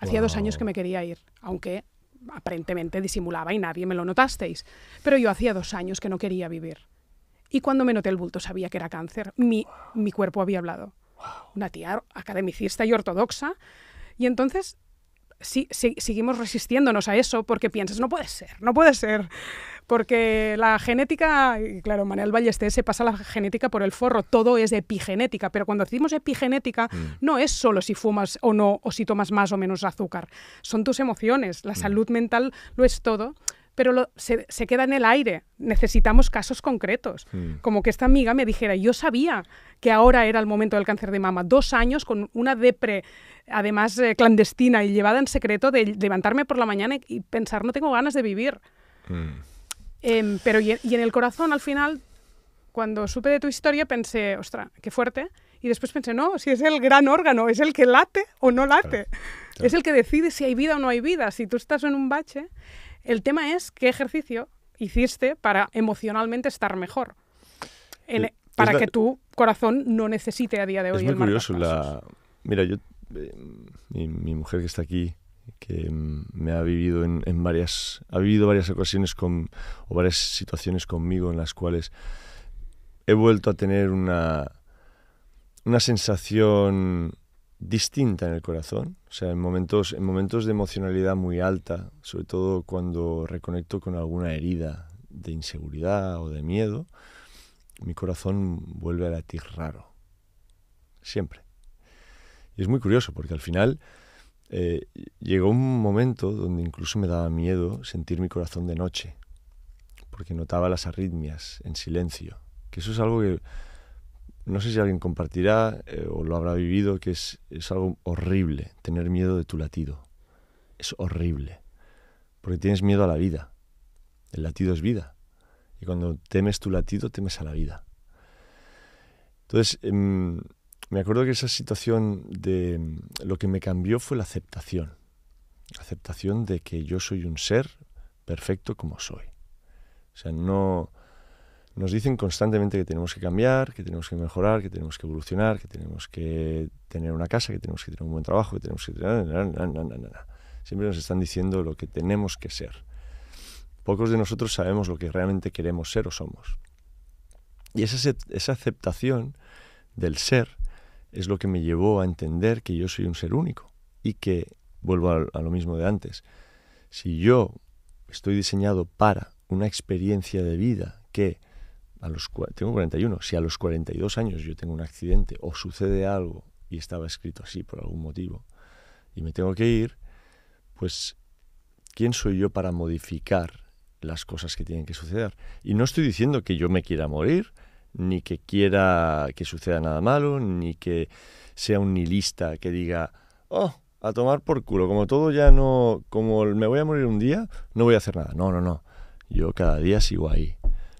Hacía dos años que me quería ir, aunque aparentemente disimulaba y nadie me lo notasteis. Pero yo hacía dos años que no quería vivir. Y cuando me noté el bulto sabía que era cáncer. Mi, mi cuerpo había hablado. Una tía academicista y ortodoxa. Y entonces sí, sí, seguimos resistiéndonos a eso porque piensas, no puede ser, no puede ser. Porque la genética, y claro, Manuel Ballester se pasa la genética por el forro, todo es epigenética, pero cuando decimos epigenética mm. no es solo si fumas o no, o si tomas más o menos azúcar, son tus emociones, la mm. salud mental lo es todo pero se, queda en el aire. Necesitamos casos concretos. Mm. Como que esta amiga me dijera, yo sabía que ahora era el momento del cáncer de mama, dos años con una depre, además eh, clandestina y llevada en secreto, de levantarme por la mañana y pensar, no tengo ganas de vivir. Em, pero y, en el corazón, al final, cuando supe de tu historia, pensé, ostra, qué fuerte. Y después pensé, no, si es el gran órgano, es el que late o no late. Es el que decide si hay vida o no hay vida. Si tú estás en un bache, el tema es qué ejercicio hiciste para emocionalmente estar mejor. Eh, e, para que tu corazón no necesite a día de hoy. muy curioso. mira, yo, eh, mi, mujer que está aquí, que mm, me ha vivido en, varias ha vivido varias ocasiones con o varias situaciones conmigo en las cuales he vuelto a tener una sensación distinta en el corazón, o sea, momentos en momentos de emocionalidad muy alta, sobre todo cuando reconecto con alguna herida de inseguridad o de miedo, mi corazón vuelve a latir raro. Siempre. Y es muy curioso porque al final eh, llegó un momento donde incluso me daba miedo sentir mi corazón de noche, porque notaba las arritmias en silencio, que eso es algo que no sé si alguien compartirá eh, o lo habrá vivido, que es, algo horrible, tener miedo de tu latido. Es horrible, porque tienes miedo a la vida. El latido es vida. Y cuando temes tu latido, temes a la vida. Entonces, em, me acuerdo que esa situación de mm, lo que me cambió fue la aceptación. Aceptación de que yo soy un ser perfecto como soy. O sea, no nos dicen constantemente que tenemos que cambiar, que tenemos que mejorar, que tenemos que evolucionar, que tenemos que tener una casa, que tenemos que tener un buen trabajo, que tenemos que Siempre nos están diciendo lo que tenemos que ser. Pocos de nosotros sabemos lo que realmente queremos ser o somos. Y esa, esa aceptación del ser es lo que me llevó a entender que yo soy un ser único y que, vuelvo a, lo mismo de antes, si yo estoy diseñado para una experiencia de vida que a los tengo 41, si a los 42 años yo tengo un accidente o sucede algo y estaba escrito así por algún motivo y me tengo que ir, pues ¿quién soy yo para modificar las cosas que tienen que suceder? Y no estoy diciendo que yo me quiera morir ni que quiera que suceda nada malo, ni que sea un nihilista que diga, oh, a tomar por culo, como todo ya no, como me voy a morir un día, no voy a hacer nada. No, no, no. Yo cada día sigo ahí,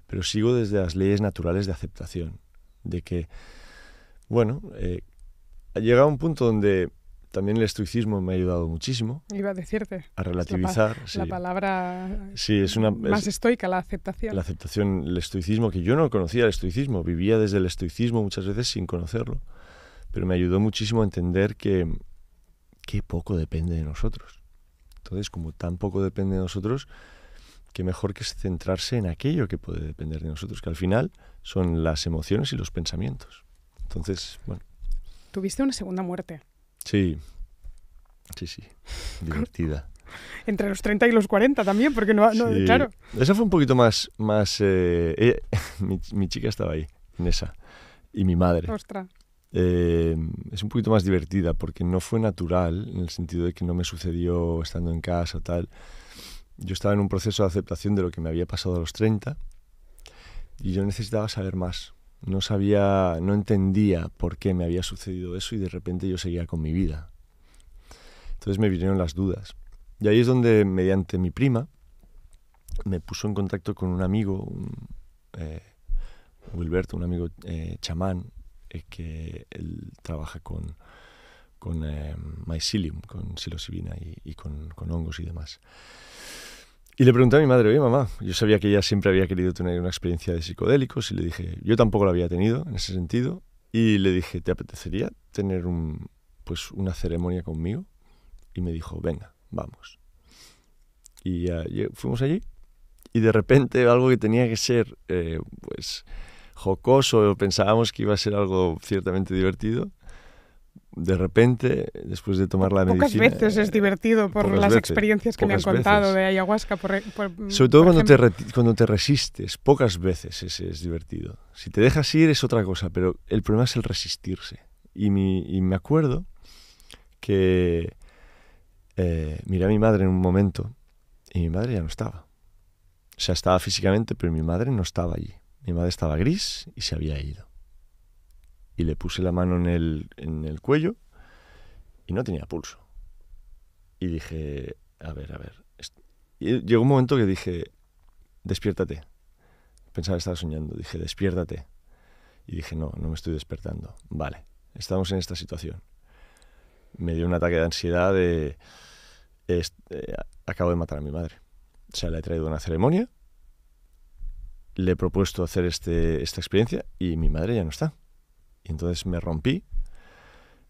pero sigo desde las leyes naturales de aceptación, de que, bueno, eh, ha llegado un punto donde también el estoicismo me ha ayudado muchísimo. Iba a decirte. A relativizar. La, palabra sí, es una, más estoica, la aceptación. La aceptación, el estoicismo, que yo no conocía el estoicismo, vivía desde el estoicismo muchas veces sin conocerlo, pero me ayudó muchísimo a entender que, que poco depende de nosotros. Entonces, como tan poco depende de nosotros, que mejor que centrarse en aquello que puede depender de nosotros, que al final son las emociones y los pensamientos. Entonces, bueno. Tuviste una segunda muerte. Sí, sí, sí, divertida. Entre los 30 y los 40 también, porque no, claro. Esa fue un poquito más, más eh, eh, mi, chica estaba ahí, Nessa, y mi madre. Ostras. Eh, es un poquito más divertida porque no fue natural en el sentido de que no me sucedió estando en casa tal. Yo estaba en un proceso de aceptación de lo que me había pasado a los 30 y yo necesitaba saber más no sabía, no entendía por qué me había sucedido eso y de repente yo seguía con mi vida. Entonces me vinieron las dudas. Y ahí es donde, mediante mi prima, me puso en contacto con un amigo, eh, Wilberto, un amigo eh, chamán, eh, que él trabaja con, con mycelium, con psilocibina y, con, con hongos y demás. Y le pregunté a mi madre, oye mamá, yo sabía que ella siempre había querido tener una experiencia de psicodélicos y le dije, yo tampoco la había tenido en ese sentido, y le dije, ¿te apetecería tener pues, una ceremonia conmigo? Y me dijo, venga, vamos. Y fuimos allí y de repente algo que tenía que ser eh, pues jocoso, pensábamos que iba a ser algo ciertamente divertido, de repente, después de tomar la medicina... Pocas veces es divertido por las experiencias que me han contado de ayahuasca. E-, mm, Sobre todo cuando, te cuando te resistes, pocas veces es, es, divertido. Si te dejas ir es otra cosa, pero el problema es el resistirse. Y, mi, me acuerdo que eh, miré a mi madre en un momento y mi madre ya no estaba. O sea, estaba físicamente, pero mi madre no estaba allí. Mi madre estaba gris y se había ido y le puse la mano en el, cuello y no tenía pulso. Y dije, a ver, a ver. llegó un momento que dije, despiértate. Pensaba que estaba soñando. Dije, despiértate. Y dije, no, no me estoy despertando. Vale, estamos en esta situación. Me dio un ataque de ansiedad eh, acabo de matar a mi madre. O sea, le he traído una ceremonia, le he propuesto hacer este, esta experiencia y mi madre ya no está. Y entonces me rompí.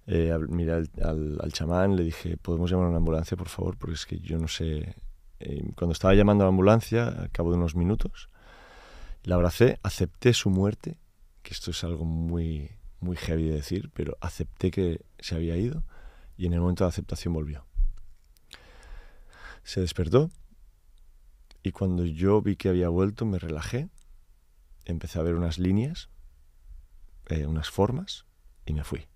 Eh, miré al, al, chamán, le dije, ¿podemos llamar a una ambulancia, por favor? Porque es que yo no sé... Eh, cuando estaba llamando a la ambulancia, al cabo de unos minutos, la abracé, acepté su muerte, que esto es algo muy, muy heavy de decir, pero acepté que se había ido y en el momento de aceptación volvió. Se despertó y cuando yo vi que había vuelto me relajé, empecé a ver unas líneas eh, unas formas y me fui.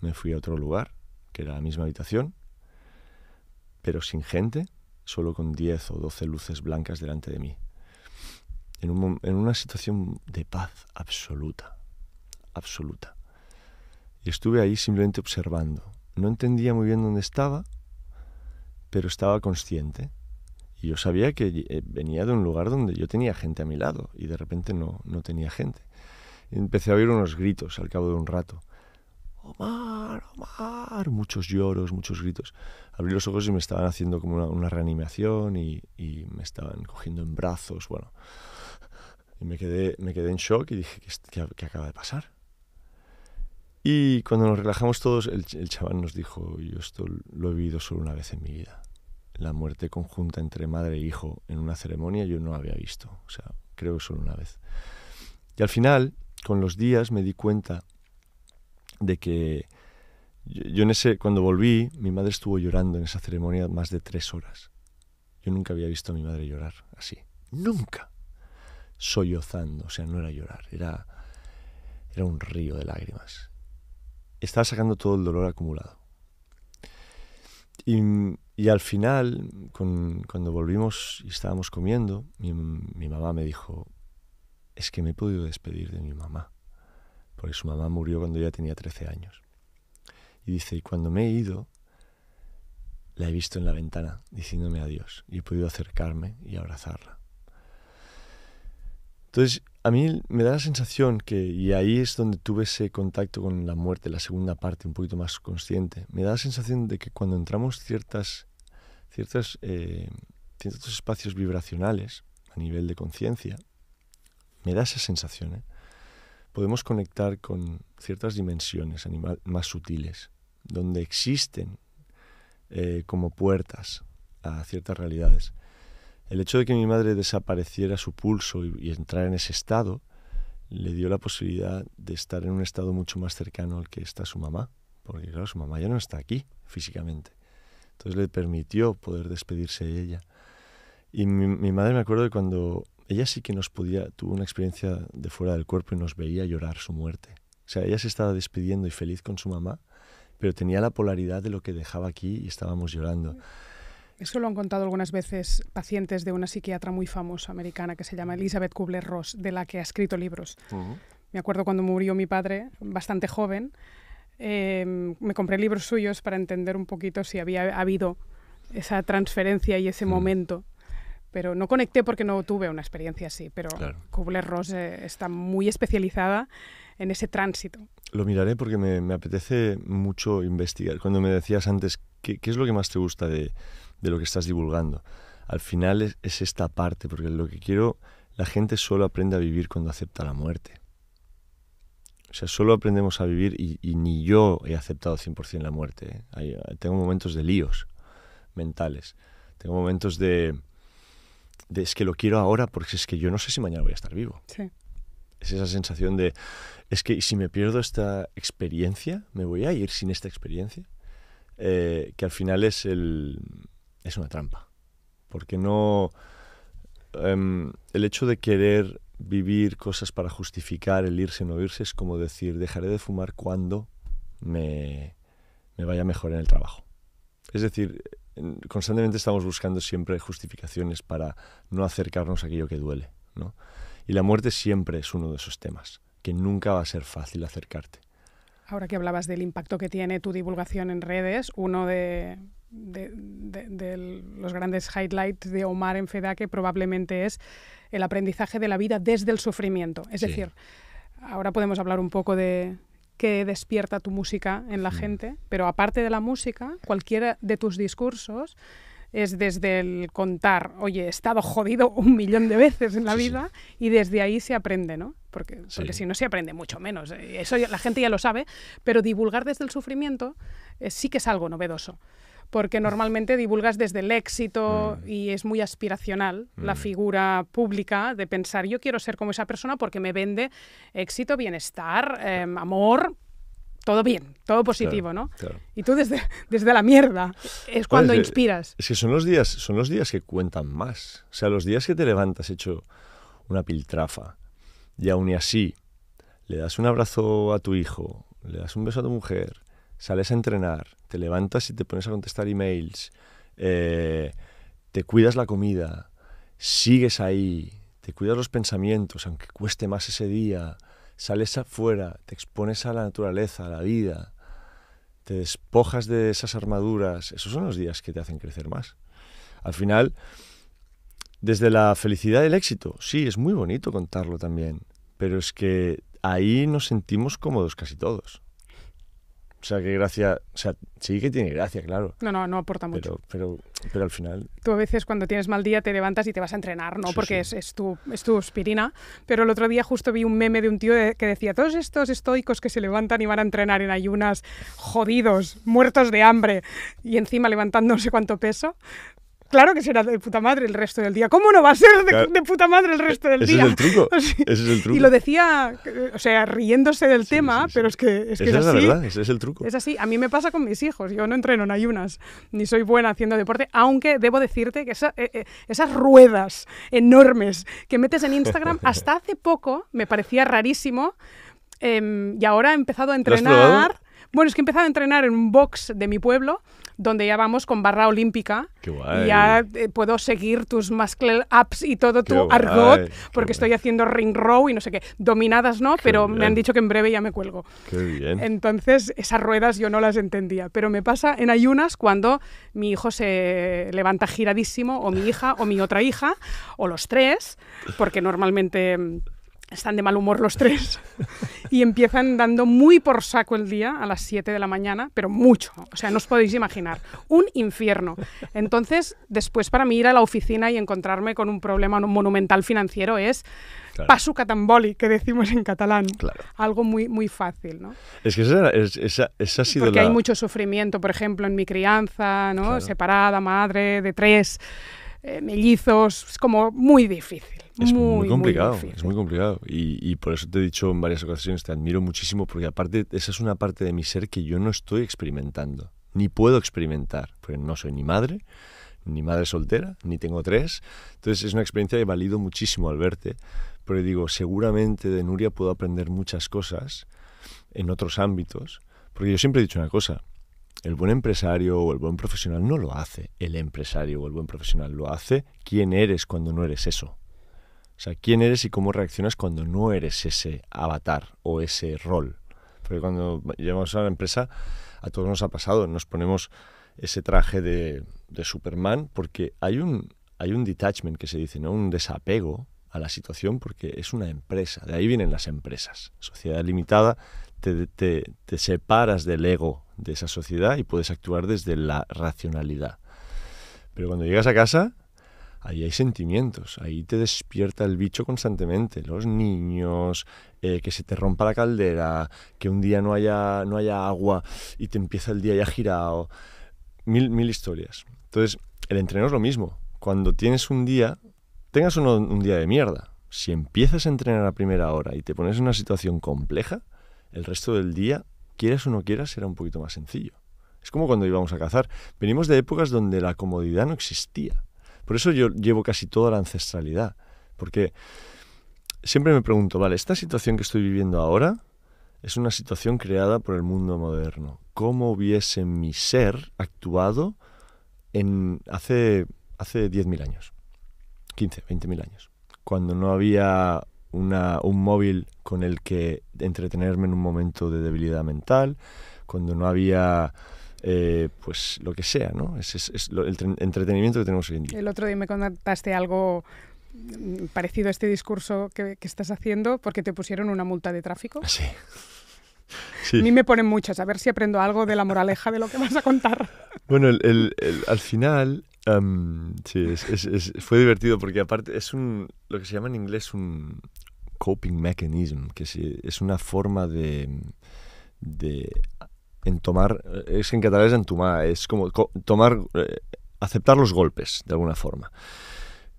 Me fui a otro lugar, que era la misma habitación, pero sin gente, solo con 10 o 12 luces blancas delante de mí. En, en una situación de paz absoluta, absoluta. Y estuve ahí simplemente observando. No entendía muy bien dónde estaba, pero estaba consciente. Y yo sabía que eh, venía de un lugar donde yo tenía gente a mi lado y de repente no, no tenía gente empecé a oír unos gritos al cabo de un rato. Omar, Omar, muchos lloros, muchos gritos. Abrí los ojos y me estaban haciendo como una, reanimación y, me estaban cogiendo en brazos, bueno. Y me quedé, me quedé en shock y dije, ¿qué, acaba de pasar? Y cuando nos relajamos todos, el, el chaval nos dijo, yo esto lo he vivido solo una vez en mi vida. La muerte conjunta entre madre e hijo en una ceremonia yo no había visto. O sea, creo que solo una vez. Y al final con los días me di cuenta de que yo, en ese, cuando volví, mi madre estuvo llorando en esa ceremonia más de tres horas. Yo nunca había visto a mi madre llorar así. Nunca. Sollozando, o sea, no era llorar, era, era un río de lágrimas. Estaba sacando todo el dolor acumulado. Y, al final, cuando volvimos y estábamos comiendo, mi, mi mamá me dijo, es que me he podido despedir de mi mamá, porque su mamá murió cuando ella tenía 13 años. Y dice, y cuando me he ido, la he visto en la ventana diciéndome adiós, y he podido acercarme y abrazarla. Entonces, a mí me da la sensación que, y ahí es donde tuve ese contacto con la muerte, la segunda parte, un poquito más consciente, me da la sensación de que cuando entramos ciertas, eh, ciertos espacios vibracionales a nivel de conciencia, me da esa sensación, ¿eh? podemos conectar con ciertas dimensiones animal, más sutiles, donde existen eh, como puertas a ciertas realidades. El hecho de que mi madre desapareciera su pulso y, entrara entrar en ese estado le dio la posibilidad de estar en un estado mucho más cercano al que está su mamá, porque claro, su mamá ya no está aquí físicamente. Entonces le permitió poder despedirse de ella. Y mi, mi madre me acuerdo de cuando ella sí que nos podía, tuvo una experiencia de fuera del cuerpo y nos veía llorar su muerte. O sea, ella se estaba despidiendo y feliz con su mamá, pero tenía la polaridad de lo que dejaba aquí y estábamos llorando. Eso lo han contado algunas veces pacientes de una psiquiatra muy famosa americana que se llama Elizabeth Kubler-Ross, de la que ha escrito libros. Me acuerdo cuando murió mi padre, bastante joven, eh, me compré libros suyos para entender un poquito si había habido esa transferencia y ese mm. momento pero no conecté porque no tuve una experiencia así, pero claro. Kubler-Ross eh, está muy especializada en ese tránsito. Lo miraré porque me, apetece mucho investigar. Cuando me decías antes, ¿qué, es lo que más te gusta de, de, lo que estás divulgando? Al final es, esta parte, porque lo que quiero, la gente solo aprende a vivir cuando acepta la muerte. O sea, solo aprendemos a vivir y, ni yo he aceptado 100% la muerte. Eh. tengo momentos de líos mentales, tengo momentos de, es que lo quiero ahora porque es que yo no sé si mañana voy a estar vivo. Es esa sensación de, es que si me pierdo esta experiencia, me voy a ir sin esta experiencia, eh, que al final es, el, es una trampa. Porque no... Em, el hecho de querer vivir cosas para justificar el irse o no irse es como decir, dejaré de fumar cuando me, me vaya mejor en el trabajo. Es decir, constantemente estamos buscando siempre justificaciones para no acercarnos a aquello que duele. Y la muerte siempre es uno de esos temas, que nunca va a ser fácil acercarte. Ahora que hablabas del impacto que tiene tu divulgación en redes, uno de, los grandes highlights de Omar en que probablemente es el aprendizaje de la vida desde el sufrimiento. Es decir, ahora podemos hablar un poco de, que despierta tu música en la gente, pero aparte de la música, cualquiera de tus discursos es desde el contar, oye, he estado jodido un millón de veces en la vida y desde ahí se aprende, ¿no? Porque, si no se aprende mucho menos. Eh, eso la gente ya lo sabe, pero divulgar desde el sufrimiento eh, sí que es algo novedoso porque normalmente divulgas desde el éxito mm. y es muy aspiracional la mm. figura pública de pensar yo quiero ser como esa persona porque me vende éxito, bienestar, em, amor, todo bien, todo positivo, ¿no? Y tú desde, desde la mierda es cuando inspiras. Es que son los días, son los días que cuentan más. O sea, los días que te levantas hecho una piltrafa y aún así le das un abrazo a tu hijo, le das un beso a tu mujer, sales a entrenar, te levantas y te pones a contestar emails, eh, te cuidas la comida, sigues ahí, te cuidas los pensamientos, aunque cueste más ese día, sales afuera, te expones a la naturaleza, a la vida, te despojas de esas armaduras, esos son los días que te hacen crecer más. Al final, desde la felicidad el éxito, sí, es muy bonito contarlo también, pero es que ahí nos sentimos cómodos casi todos. O sea, que gracia. O sea, sí que tiene gracia, claro. No, no, no aporta mucho. Pero, pero, al final. Tú a veces cuando tienes mal día te levantas y te vas a entrenar, ¿no? Porque Es, es, tu, es tu aspirina. Pero el otro día justo vi un meme de un tío que decía: todos estos estoicos que se levantan y van a entrenar en ayunas, jodidos, muertos de hambre, y encima levantándose cuánto peso, Claro que será de puta madre el resto del día. ¿Cómo no va a ser de, puta madre el resto del día? Ese es el truco. Y lo decía, o sea, riéndose del tema, pero es que es, Esa es, la verdad, ese es el truco. Es así. A mí me pasa con mis hijos. Yo no entreno en ayunas, ni soy buena haciendo deporte, aunque debo decirte que eh, eh, esas ruedas enormes que metes en Instagram, hasta hace poco me parecía rarísimo. Em, y ahora he empezado a entrenar. Bueno, es que he empezado a entrenar en un box de mi pueblo donde ya vamos con barra olímpica. Qué guay. Ya eh, puedo seguir tus muscle ups y todo tu argot, porque estoy haciendo ring row y no sé qué. Dominadas no, pero me han dicho que en breve ya me cuelgo. Qué bien. Entonces, esas ruedas yo no las entendía. Pero me pasa en ayunas cuando mi hijo se levanta giradísimo, o mi hija, o mi otra hija, o los tres, porque normalmente mm, están de mal humor los tres y empiezan dando muy por saco el día a las 7 de la mañana, pero mucho, o sea, no os podéis imaginar, un infierno. Entonces, después para mí ir a la oficina y encontrarme con un problema monumental financiero es pasu paso catamboli, que decimos en catalán, algo muy, muy fácil, ¿no? Es que ha sido Porque hay mucho sufrimiento, por ejemplo, en mi crianza, ¿no? Separada, madre de tres, eh, mellizos, es como muy difícil. Es muy, complicado, es muy complicado. Y, y, por eso te he dicho en varias ocasiones, te admiro muchísimo, porque aparte esa es una parte de mi ser que yo no estoy experimentando, ni puedo experimentar, porque no soy ni madre, ni madre soltera, ni tengo tres. Entonces es una experiencia que valido muchísimo al verte, pero digo, seguramente de Nuria puedo aprender muchas cosas en otros ámbitos, porque yo siempre he dicho una cosa, el buen empresario o el buen profesional no lo hace el empresario o el buen profesional, lo hace quién eres cuando no eres eso. O sea, quién eres y cómo reaccionas cuando no eres ese avatar o ese rol. Porque cuando llegamos a la empresa, a todos nos ha pasado, nos ponemos ese traje de, Superman porque hay un, hay un detachment que se dice, ¿no? un desapego a la situación porque es una empresa, de ahí vienen las empresas. Sociedad limitada, te separas del ego de esa sociedad y puedes actuar desde la racionalidad. Pero cuando llegas a casa, ahí hay sentimientos, ahí te despierta el bicho constantemente, los niños, eh, que se te rompa la caldera, que un día no haya, no haya agua y te empieza el día ya girado, mil, mil historias. Entonces, el entreno es lo mismo. Cuando tienes un día, tengas un, un día de mierda. Si empiezas a entrenar a primera hora y te pones en una situación compleja, el resto del día, quieras o no quieras, será un poquito más sencillo. Es como cuando íbamos a cazar. Venimos de épocas donde la comodidad no existía. Por eso yo llevo casi toda la ancestralidad, porque siempre me pregunto, vale, esta situación que estoy viviendo ahora es una situación creada por el mundo moderno. ¿Cómo hubiese mi ser actuado en hace, hace 10.000 años? 15, 20.000 años. Cuando no había un móvil con el que entretenerme en un momento de debilidad mental, cuando no había eh, pues lo que sea, ¿no? Es, es, el entretenimiento que tenemos hoy en día. El otro día me contaste algo mm, parecido a este discurso que, estás haciendo porque te pusieron una multa de tráfico. Ah, sí. Sí. A mí me ponen muchas, a ver si aprendo algo de la moraleja de lo que vas a contar. Bueno, al final, sí, fue divertido porque aparte es un, lo que se llama en inglés un coping mechanism, que es una forma de, de en tomar, es en catalán es entumar, es como tomar, eh, aceptar los golpes de alguna forma.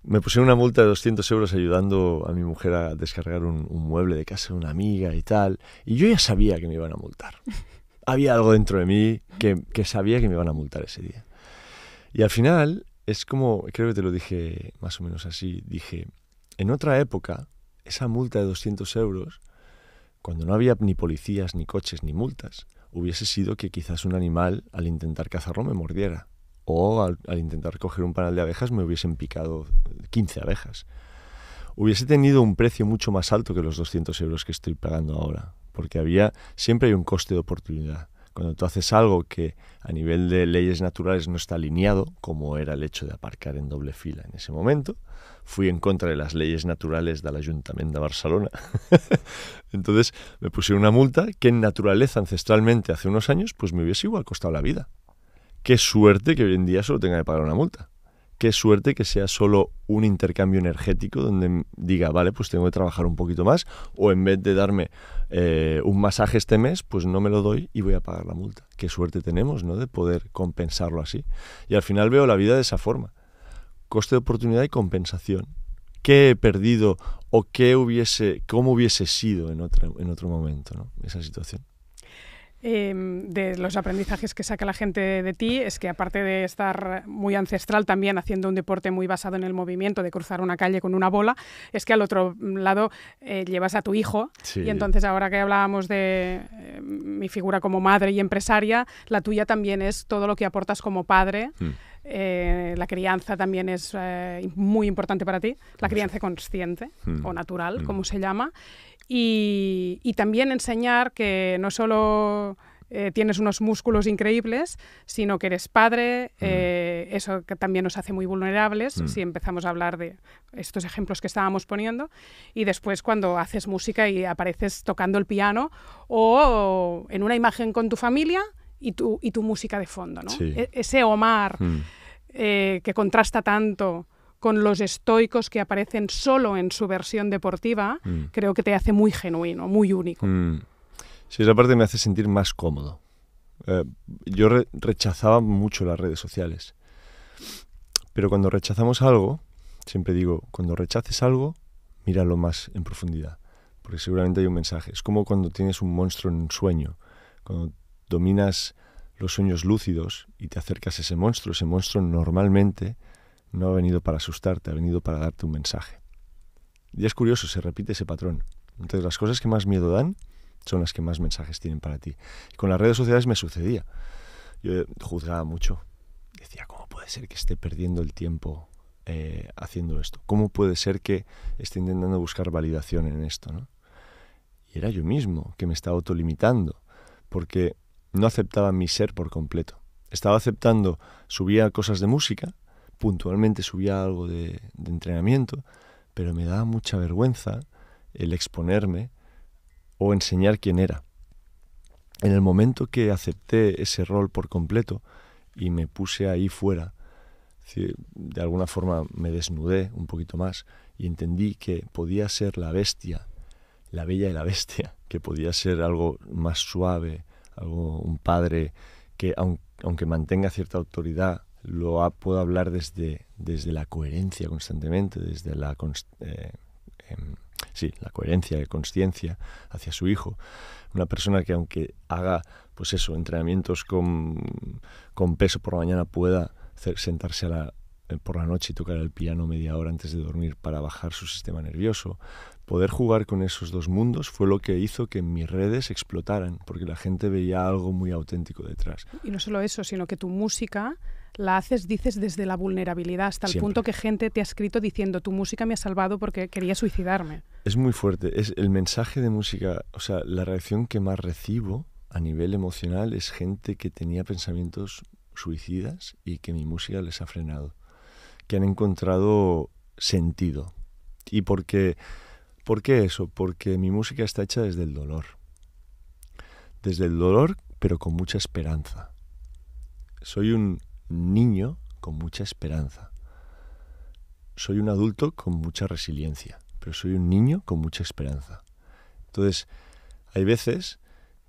Me pusieron una multa de 200 euros ayudando a mi mujer a descargar un, mueble de casa de una amiga y tal. Y yo ya sabía que me iban a multar. Había algo dentro de mí que, que sabía que me iban a multar ese día. Y al final, es como, creo que te lo dije más o menos así, dije, en otra época, esa multa de 200 euros, cuando no había ni policías, ni coches, ni multas, hubiese sido que quizás un animal al intentar cazarlo me mordiera o al, intentar coger un panal de abejas me hubiesen picado 15 abejas. Hubiese tenido un precio mucho más alto que los 200 euros que estoy pagando ahora, porque había siempre hay un coste de oportunidad. Cuando tú haces algo que a nivel de leyes naturales no está alineado, como era el hecho de aparcar en doble fila en ese momento, fui en contra de las leyes naturales del Ayuntamiento de Barcelona. Entonces me pusieron una multa que en naturaleza ancestralmente hace unos años pues me hubiese igual costado la vida. Qué suerte que hoy en día solo tenga que pagar una multa. Qué suerte que sea solo un intercambio energético donde diga, vale, pues tengo que trabajar un poquito más o en vez de darme eh, un masaje este mes, pues no me lo doy y voy a pagar la multa. Qué suerte tenemos, ¿no? De poder compensarlo así. Y al final veo la vida de esa forma coste de oportunidad y compensación. ¿Qué he perdido o qué hubiese, cómo hubiese sido en, en otro momento esa situación? Em, de los aprendizajes que saca la gente de, ti es que aparte de estar muy ancestral también haciendo un deporte muy basado en el movimiento de cruzar una calle con una bola, es que al otro lado eh, llevas a tu hijo y entonces ahora que hablábamos de eh, mi figura como madre y empresaria, la tuya también es todo lo que aportas como padre. Mm. Eh, la crianza también es eh, muy importante para ti, la crianza consciente mm. o natural, mm. como se llama, y, también enseñar que no solo eh, tienes unos músculos increíbles, sino que eres padre, mm. eso que también nos hace muy vulnerables si empezamos a hablar de estos ejemplos que estábamos poniendo, y después cuando haces música y apareces tocando el piano o en una imagen con tu familia, y tu, y tu música de fondo, ¿no? E, ese Omar mm. eh, que contrasta tanto con los estoicos que aparecen solo en su versión deportiva, mm. creo que te hace muy genuino, muy único. Mm. Sí, esa parte me hace sentir más cómodo. Eh, yo rechazaba mucho las redes sociales. Pero cuando rechazamos algo, siempre digo, cuando rechaces algo, míralo más en profundidad. Porque seguramente hay un mensaje. Es como cuando tienes un monstruo en un sueño. Cuando dominas los sueños lúcidos y te acercas a ese monstruo, ese monstruo normalmente no ha venido para asustarte, ha venido para darte un mensaje. Y es curioso, se repite ese patrón. Entonces las cosas que más miedo dan son las que más mensajes tienen para ti. con las redes sociales me sucedía. Yo juzgaba mucho. Decía, ¿cómo puede ser que esté perdiendo el tiempo eh, haciendo esto? ¿Cómo puede ser que esté intentando buscar validación en esto? Y era yo mismo que me estaba autolimitando, porque no aceptaba mi ser por completo. Estaba aceptando, subía cosas de música, puntualmente subía algo de, entrenamiento, pero me daba mucha vergüenza el exponerme o enseñar quién era. En el momento que acepté ese rol por completo y me puse ahí fuera, de alguna forma me desnudé un poquito más y entendí que podía ser la bestia, la bella y la bestia, que podía ser algo más suave, un padre que aunque mantenga cierta autoridad, lo ha, puedo hablar desde, desde la coherencia constantemente, desde la, eh, em, sí, la coherencia de conciencia hacia su hijo. Una persona que aunque haga, pues eso, entrenamientos con, con peso por la mañana, pueda sentarse a la, eh, por la noche y tocar el piano media hora antes de dormir para bajar su sistema nervioso. Poder jugar con esos dos mundos fue lo que hizo que mis redes explotaran, porque la gente veía algo muy auténtico detrás. Y no solo eso, sino que tu música la haces, dices, desde la vulnerabilidad, hasta el punto que gente te ha escrito diciendo, tu música me ha salvado porque quería suicidarme. Es muy fuerte, es el mensaje de música, o sea, la reacción que más recibo a nivel emocional es gente que tenía pensamientos suicidas y que mi música les ha frenado que han encontrado sentido. ¿Y por qué, por qué eso? Porque mi música está hecha desde el dolor. Desde el dolor, pero con mucha esperanza. Soy un niño con mucha esperanza. Soy un adulto con mucha resiliencia, pero soy un niño con mucha esperanza. Entonces, hay veces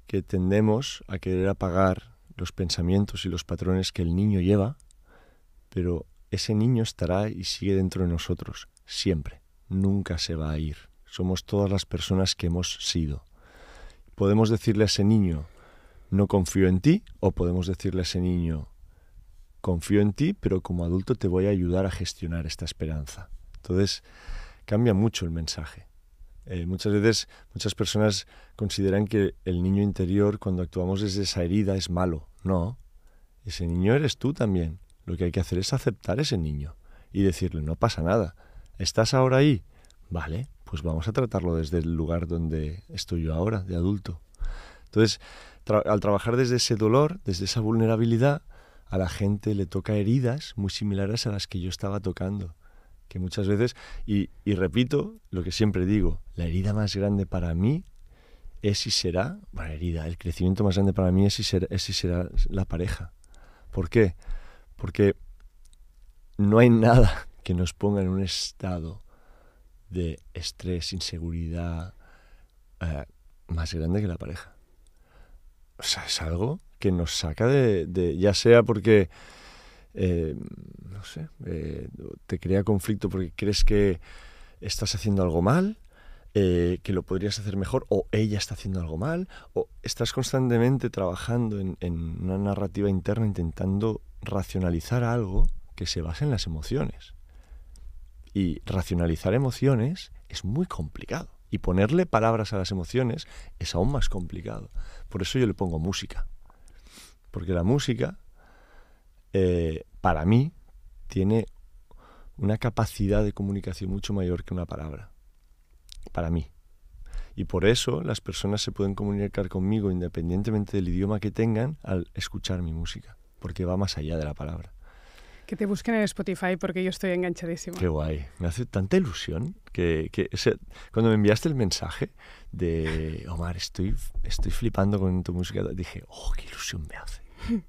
que tendemos a querer apagar los pensamientos y los patrones que el niño lleva, pero ese niño estará y sigue dentro de nosotros, siempre, nunca se va a ir. Somos todas las personas que hemos sido. Podemos decirle a ese niño, no confío en ti, o podemos decirle a ese niño, confío en ti, pero como adulto te voy a ayudar a gestionar esta esperanza. Entonces, cambia mucho el mensaje. Eh, muchas veces muchas personas consideran que el niño interior cuando actuamos desde esa herida es malo. No, ese niño eres tú también. Lo que hay que hacer es aceptar ese niño y decirle, no pasa nada, estás ahora ahí, vale, pues vamos a tratarlo desde el lugar donde estoy yo ahora, de adulto. Entonces, al trabajar desde ese dolor, desde esa vulnerabilidad, a la gente le toca heridas muy similares a las que yo estaba tocando. Que muchas veces, y, repito lo que siempre digo, la herida más grande para mí es y será, la herida, el crecimiento más grande para mí es y, ser, es y será la pareja. ¿Por qué? Porque no hay nada que nos ponga en un estado de estrés, inseguridad, eh, más grande que la pareja. O sea, es algo que nos saca de, ya sea porque, eh, no sé, eh, te crea conflicto porque crees que estás haciendo algo mal, que lo podrías hacer mejor, o ella está haciendo algo mal, o estás constantemente trabajando en una narrativa interna intentando racionalizar algo que se basa en las emociones. Y racionalizar emociones es muy complicado. Y ponerle palabras a las emociones es aún más complicado. Por eso yo le pongo música. Porque la música, eh, para mí, tiene una capacidad de comunicación mucho mayor que una palabra. Para mí. Y por eso las personas se pueden comunicar conmigo independientemente del idioma que tengan al escuchar mi música porque va más allá de la palabra. Que te busquen en Spotify porque yo estoy enganchadísimo. Qué guay. Me hace tanta ilusión que, que cuando me enviaste el mensaje de Omar, estoy, estoy flipando con tu música, dije, oh, qué ilusión me hace.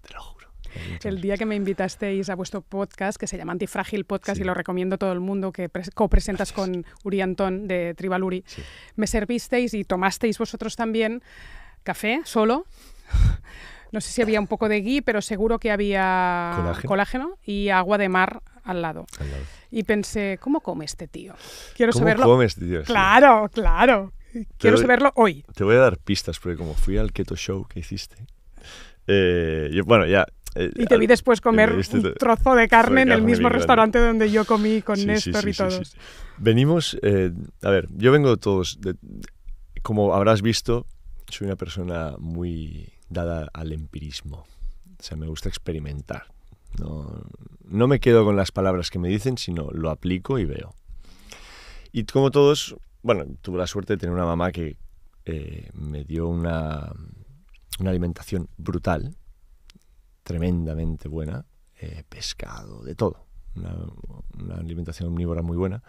Te lo juro. El día que me invitasteis a vuestro podcast, que se llama Antifrágil Podcast, y lo recomiendo a todo el mundo, que copresentas con Uri Antón de Tribal Uri, me servisteis y tomasteis vosotros también café solo no sé si había un poco de gui, pero seguro que había colágeno, y agua de mar al lado. Y pensé, ¿cómo come este tío? Quiero ¿Cómo saberlo. ¿Cómo come este tío? Claro, claro. Quiero saberlo hoy. Te voy a dar pistas, porque como fui al keto show que hiciste, eh, bueno, ya... Eh, y te vi después comer un trozo de carne en el mismo restaurante donde yo comí con Néstor y todos. Venimos, eh, a ver, yo vengo de todos, como habrás visto, soy una persona muy dada al empirismo. O sea, me gusta experimentar. No, me quedo con las palabras que me dicen, sino lo aplico y veo. Y como todos, bueno, tuve la suerte de tener una mamá que eh, me dio una, alimentación brutal, tremendamente buena, eh, pescado, de todo. Una, alimentación omnívora muy buena.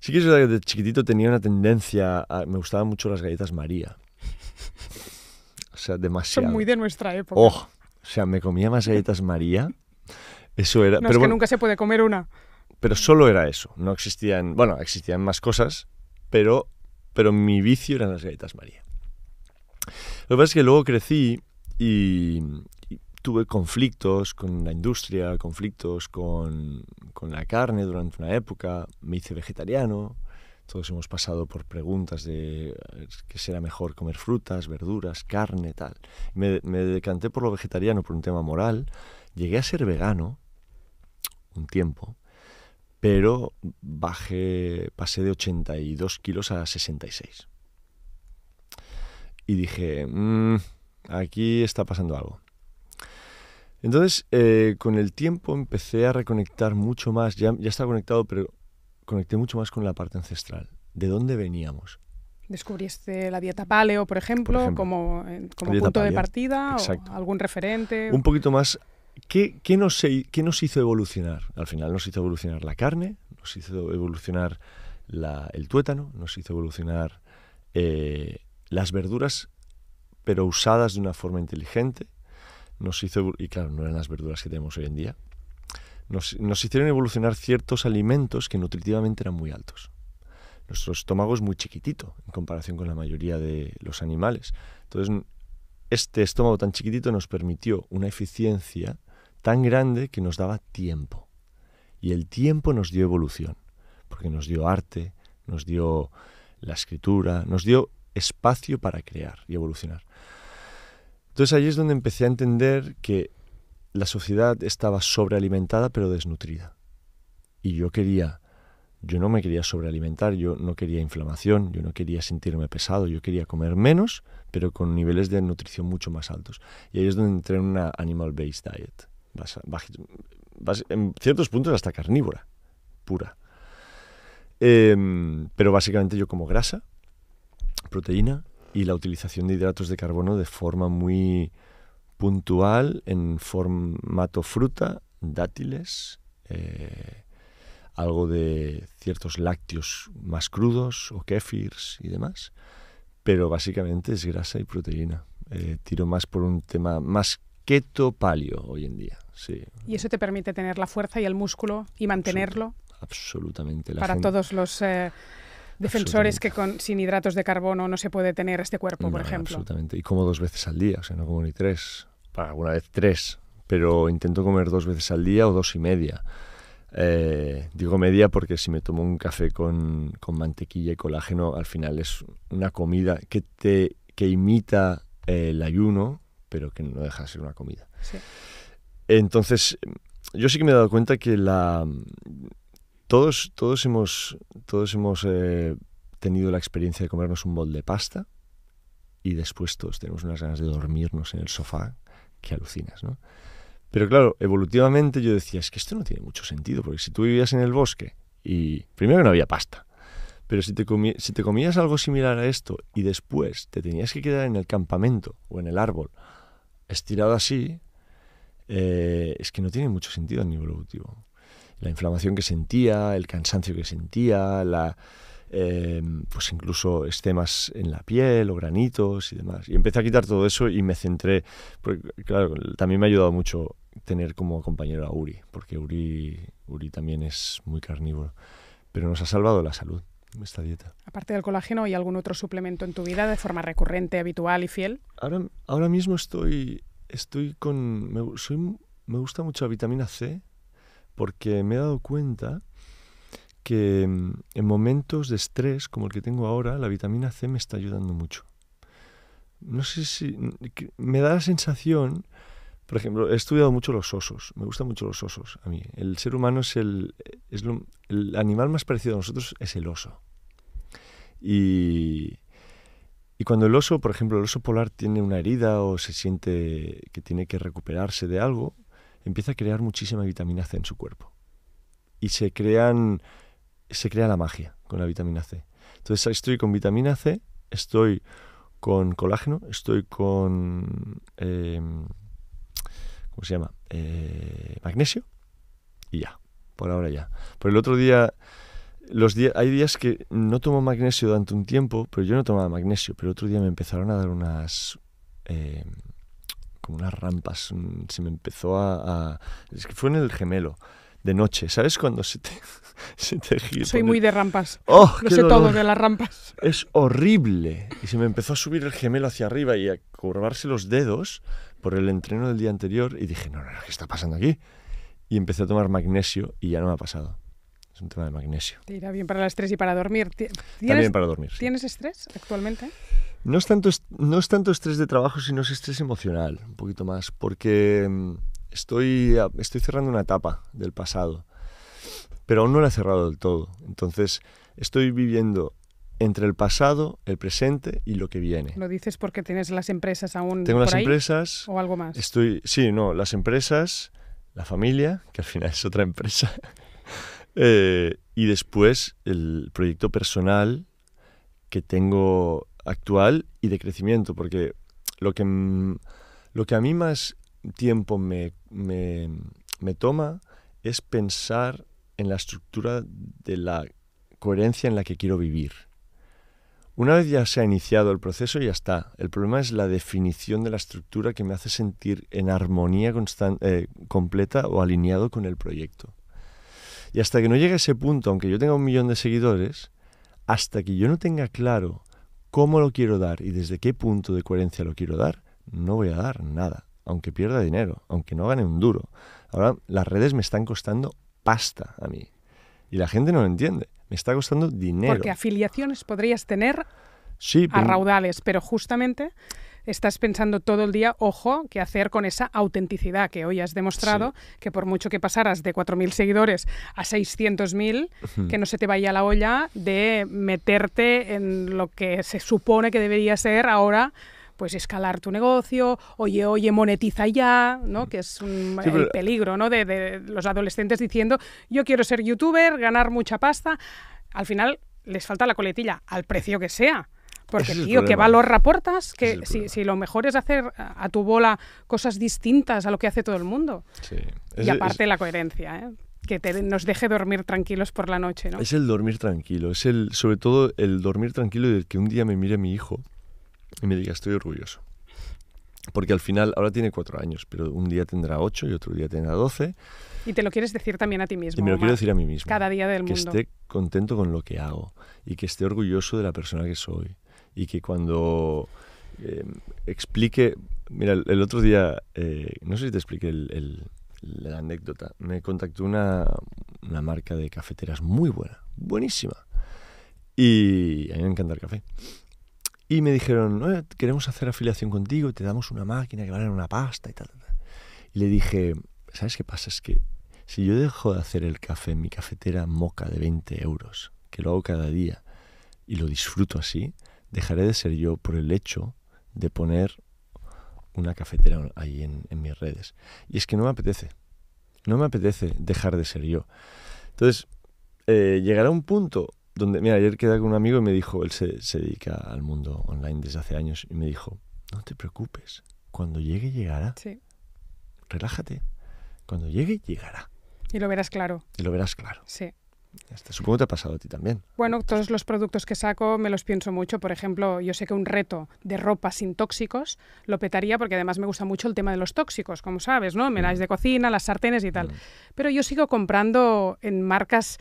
Sí que es verdad que de chiquitito tenía una tendencia, me gustaban mucho las galletas María sea, demasiado. Son muy de nuestra época. Oh, o sea, me comía más galletas María. Eso era. pero es que nunca se puede comer una. Pero solo era eso. No existían. Bueno, existían más cosas, pero, pero mi vicio eran las galletas María. Lo que pasa es que luego crecí y, tuve conflictos con la industria, conflictos con, con, la carne durante una época, me hice vegetariano, todos hemos pasado por preguntas de eh, que será mejor comer frutas, verduras, carne, tal. Me, decanté por lo vegetariano por un tema moral. Llegué a ser vegano un tiempo, pero bajé, pasé de 82 kilos a 66. Y dije, mm, aquí está pasando algo. Entonces, eh, con el tiempo empecé a reconectar mucho más. Ya, ya estaba conectado, pero conecté mucho más con la parte ancestral. ¿De dónde veníamos? ¿Descubriste la dieta paleo, por ejemplo, como, eh, punto de partida? O ¿Algún referente? Un poquito más. ¿qué, nos, hizo evolucionar? Al final nos hizo evolucionar la carne, nos hizo evolucionar el tuétano, nos hizo evolucionar eh, las verduras, pero usadas de una forma inteligente. Nos hizo, y claro, no eran las verduras que tenemos hoy en día, nos, hicieron evolucionar ciertos alimentos que nutritivamente eran muy altos. Nuestro estómago es muy chiquitito en comparación con la mayoría de los animales. Entonces, este estómago tan chiquitito nos permitió una eficiencia tan grande que nos daba tiempo. Y el tiempo nos dio evolución, porque nos dio arte, nos dio la escritura, nos dio espacio para crear y evolucionar. Entonces ahí es donde empecé a entender que la sociedad estaba sobrealimentada pero desnutrida. Y yo quería, yo no me quería sobrealimentar, yo no quería inflamación, yo no quería sentirme pesado, yo quería comer menos, pero con niveles de nutrición mucho más altos. Y ahí es donde entré en una animal-based diet, en ciertos puntos hasta carnívora, pura. Em, pero básicamente yo como grasa, proteína y la utilización de hidratos de carbono de forma muy puntual en formato fruta, dátiles, eh, algo de ciertos lácteos más crudos o kefirs y demás, pero básicamente es grasa y proteína. Eh, tiro más por un tema más keto palio hoy en día. Sí. Y eso te permite tener la fuerza y el músculo y mantenerlo. absolutamente. para todos los eh, defensores que con, sin hidratos de carbono no se puede tener este cuerpo, por ejemplo. Absolutamente. Y como dos veces al día, o sea, no como ni tres para alguna vez tres, pero intento comer dos veces al día o dos y media. Eh, digo media porque si me tomo un café con, mantequilla y colágeno, al final es una comida que, te, que imita eh, el ayuno, pero que no deja de ser una comida. Entonces, yo sí que me he dado cuenta que la, todos, todos hemos, todos hemos eh, tenido la experiencia de comernos un bol de pasta y después todos tenemos unas ganas de dormirnos en el sofá que alucinas, ¿no? Pero claro, evolutivamente yo decía, es que esto no tiene mucho sentido, porque si tú vivías en el bosque y primero no había pasta, pero si te, comías algo similar a esto y después te tenías que quedar en el campamento o en el árbol estirado así, eh, es que no tiene mucho sentido a nivel evolutivo. La inflamación que sentía, el cansancio que sentía, la, Em, pues incluso estemas en la piel o granitos y demás. Y empecé a quitar todo eso y me centré, porque claro, también me ha ayudado mucho tener como compañero a Uri, porque Uri, Uri también es muy carnívoro, pero nos ha salvado la salud esta dieta. Aparte del colágeno, ¿hay algún otro suplemento en tu vida de forma recurrente, habitual y fiel? Ahora, ahora mismo estoy, estoy con... Me, soy, me gusta mucho la vitamina C porque me he dado cuenta que mm, en momentos de estrés como el que tengo ahora, la vitamina C me está ayudando mucho. No sé si mm, me da la sensación, por ejemplo, he estudiado mucho los osos, me gustan mucho los osos a mí. El ser humano es el, el animal más parecido a nosotros es el oso. Y, y cuando el oso, por ejemplo, el oso polar tiene una herida o se siente que tiene que recuperarse de algo, empieza a crear muchísima vitamina C en su cuerpo. Y se crean se crea la magia con la vitamina C. Entonces estoy con vitamina C, estoy con colágeno, estoy con... Em, ¿Cómo se llama? Eh, magnesio. Y ya, por ahora ya. Por el otro día, los días, hay días que no tomo magnesio durante un tiempo, pero yo no tomaba magnesio, pero el otro día me empezaron a dar unas... Eh, como unas rampas, mm, se me empezó a... Es que fue en el gemelo de noche. ¿Sabes cuando se te, gira? Soy muy de rampas. ¡Oh, Lo sé todo de las rampas. Es horrible. Y se me empezó a subir el gemelo hacia arriba y a curvarse los dedos por el entreno del día anterior. Y dije, no, no, ¿qué está pasando aquí? Y empecé a tomar magnesio y ya no me ha pasado. Es un tema de magnesio. Te irá bien para el estrés y para dormir. También para dormir. ¿Tienes estrés actualmente? No es, tanto, no es tanto estrés de trabajo, sino es estrés emocional, un poquito más, porque mm, estoy, estoy cerrando una etapa del pasado, pero aún no la he cerrado del todo. Entonces, estoy viviendo entre el pasado, el presente y lo que viene. ¿Lo dices porque tienes las empresas aún? Tengo las empresas. ¿O algo más? Estoy, sí, no, las empresas, la familia, que al final es otra empresa, eh, y después el proyecto personal que tengo actual y de crecimiento, porque lo que, lo que a mí más tiempo me, toma es pensar en la estructura de la coherencia en la que quiero vivir. Una vez ya se ha iniciado el proceso, ya está. El problema es la definición de la estructura que me hace sentir en armonía eh, completa o alineado con el proyecto. Y hasta que no llegue a ese punto, aunque yo tenga un millón de seguidores, hasta que yo no tenga claro cómo lo quiero dar y desde qué punto de coherencia lo quiero dar, no voy a dar nada aunque pierda dinero, aunque no gane un duro. Ahora las redes me están costando pasta a mí. Y la gente no lo entiende. Me está costando dinero. Porque afiliaciones podrías tener a raudales, pero justamente estás pensando todo el día, ojo, qué hacer con esa autenticidad que hoy has demostrado, que por mucho que pasaras de 4.000 seguidores a 600.000, que no se te vaya la olla de meterte en lo que se supone que debería ser ahora pues escalar tu negocio, oye, oye, monetiza ya, ¿no? Que es un, peligro, ¿no? De, los adolescentes diciendo, yo quiero ser youtuber, ganar mucha pasta. Al final les falta la coletilla, al precio que sea. Porque, tío, ¿qué valor reportas? Que si, lo mejor es hacer a tu bola cosas distintas a lo que hace todo el mundo. y aparte la coherencia, ¿eh? que nos deje dormir tranquilos por la noche, ¿no? Es el dormir tranquilo, es el, sobre todo el dormir tranquilo y el que un día me mire mi hijo y me diga, estoy orgulloso. Porque al final, ahora tiene cuatro años, pero un día tendrá ocho y otro día tendrá doce. Y te lo quieres decir también a ti mismo. Y me lo quiero decir a mí mismo. Cada día del mundo. Que esté contento con lo que hago y que esté orgulloso de la persona que soy. Y que cuando em, explique. Mira, el, otro día, eh, no sé si te expliqué la anécdota. Me contactó una, una, marca de cafeteras muy buena, buenísima. Y a mí me encanta el café. Y me dijeron, queremos hacer afiliación contigo, te damos una máquina que vale una pasta y tal, Y le dije, ¿sabes qué pasa? Es que si yo dejo de hacer el café en mi cafetera moca de 20 euros, que lo hago cada día, y lo disfruto así, dejaré de ser yo por el hecho de poner una cafetera ahí en, mis redes. Y es que no me apetece. No me apetece dejar de ser yo. Entonces, eh, llegará un punto donde, mira, ayer quedé con un amigo y me dijo, él se, dedica al mundo online desde hace años, y me dijo, no te preocupes, cuando llegue llegará. Sí. Relájate, cuando llegue llegará. Y lo verás claro. Y lo verás claro. Sí. supongo que te ha pasado a ti también. Bueno, todos los productos que saco me los pienso mucho. Por ejemplo, yo sé que un reto de ropa sin tóxicos lo petaría porque además me gusta mucho el tema de los tóxicos, como sabes, ¿no? Menáis mm. de cocina, las sartenes y tal. Mm. Pero yo sigo comprando en marcas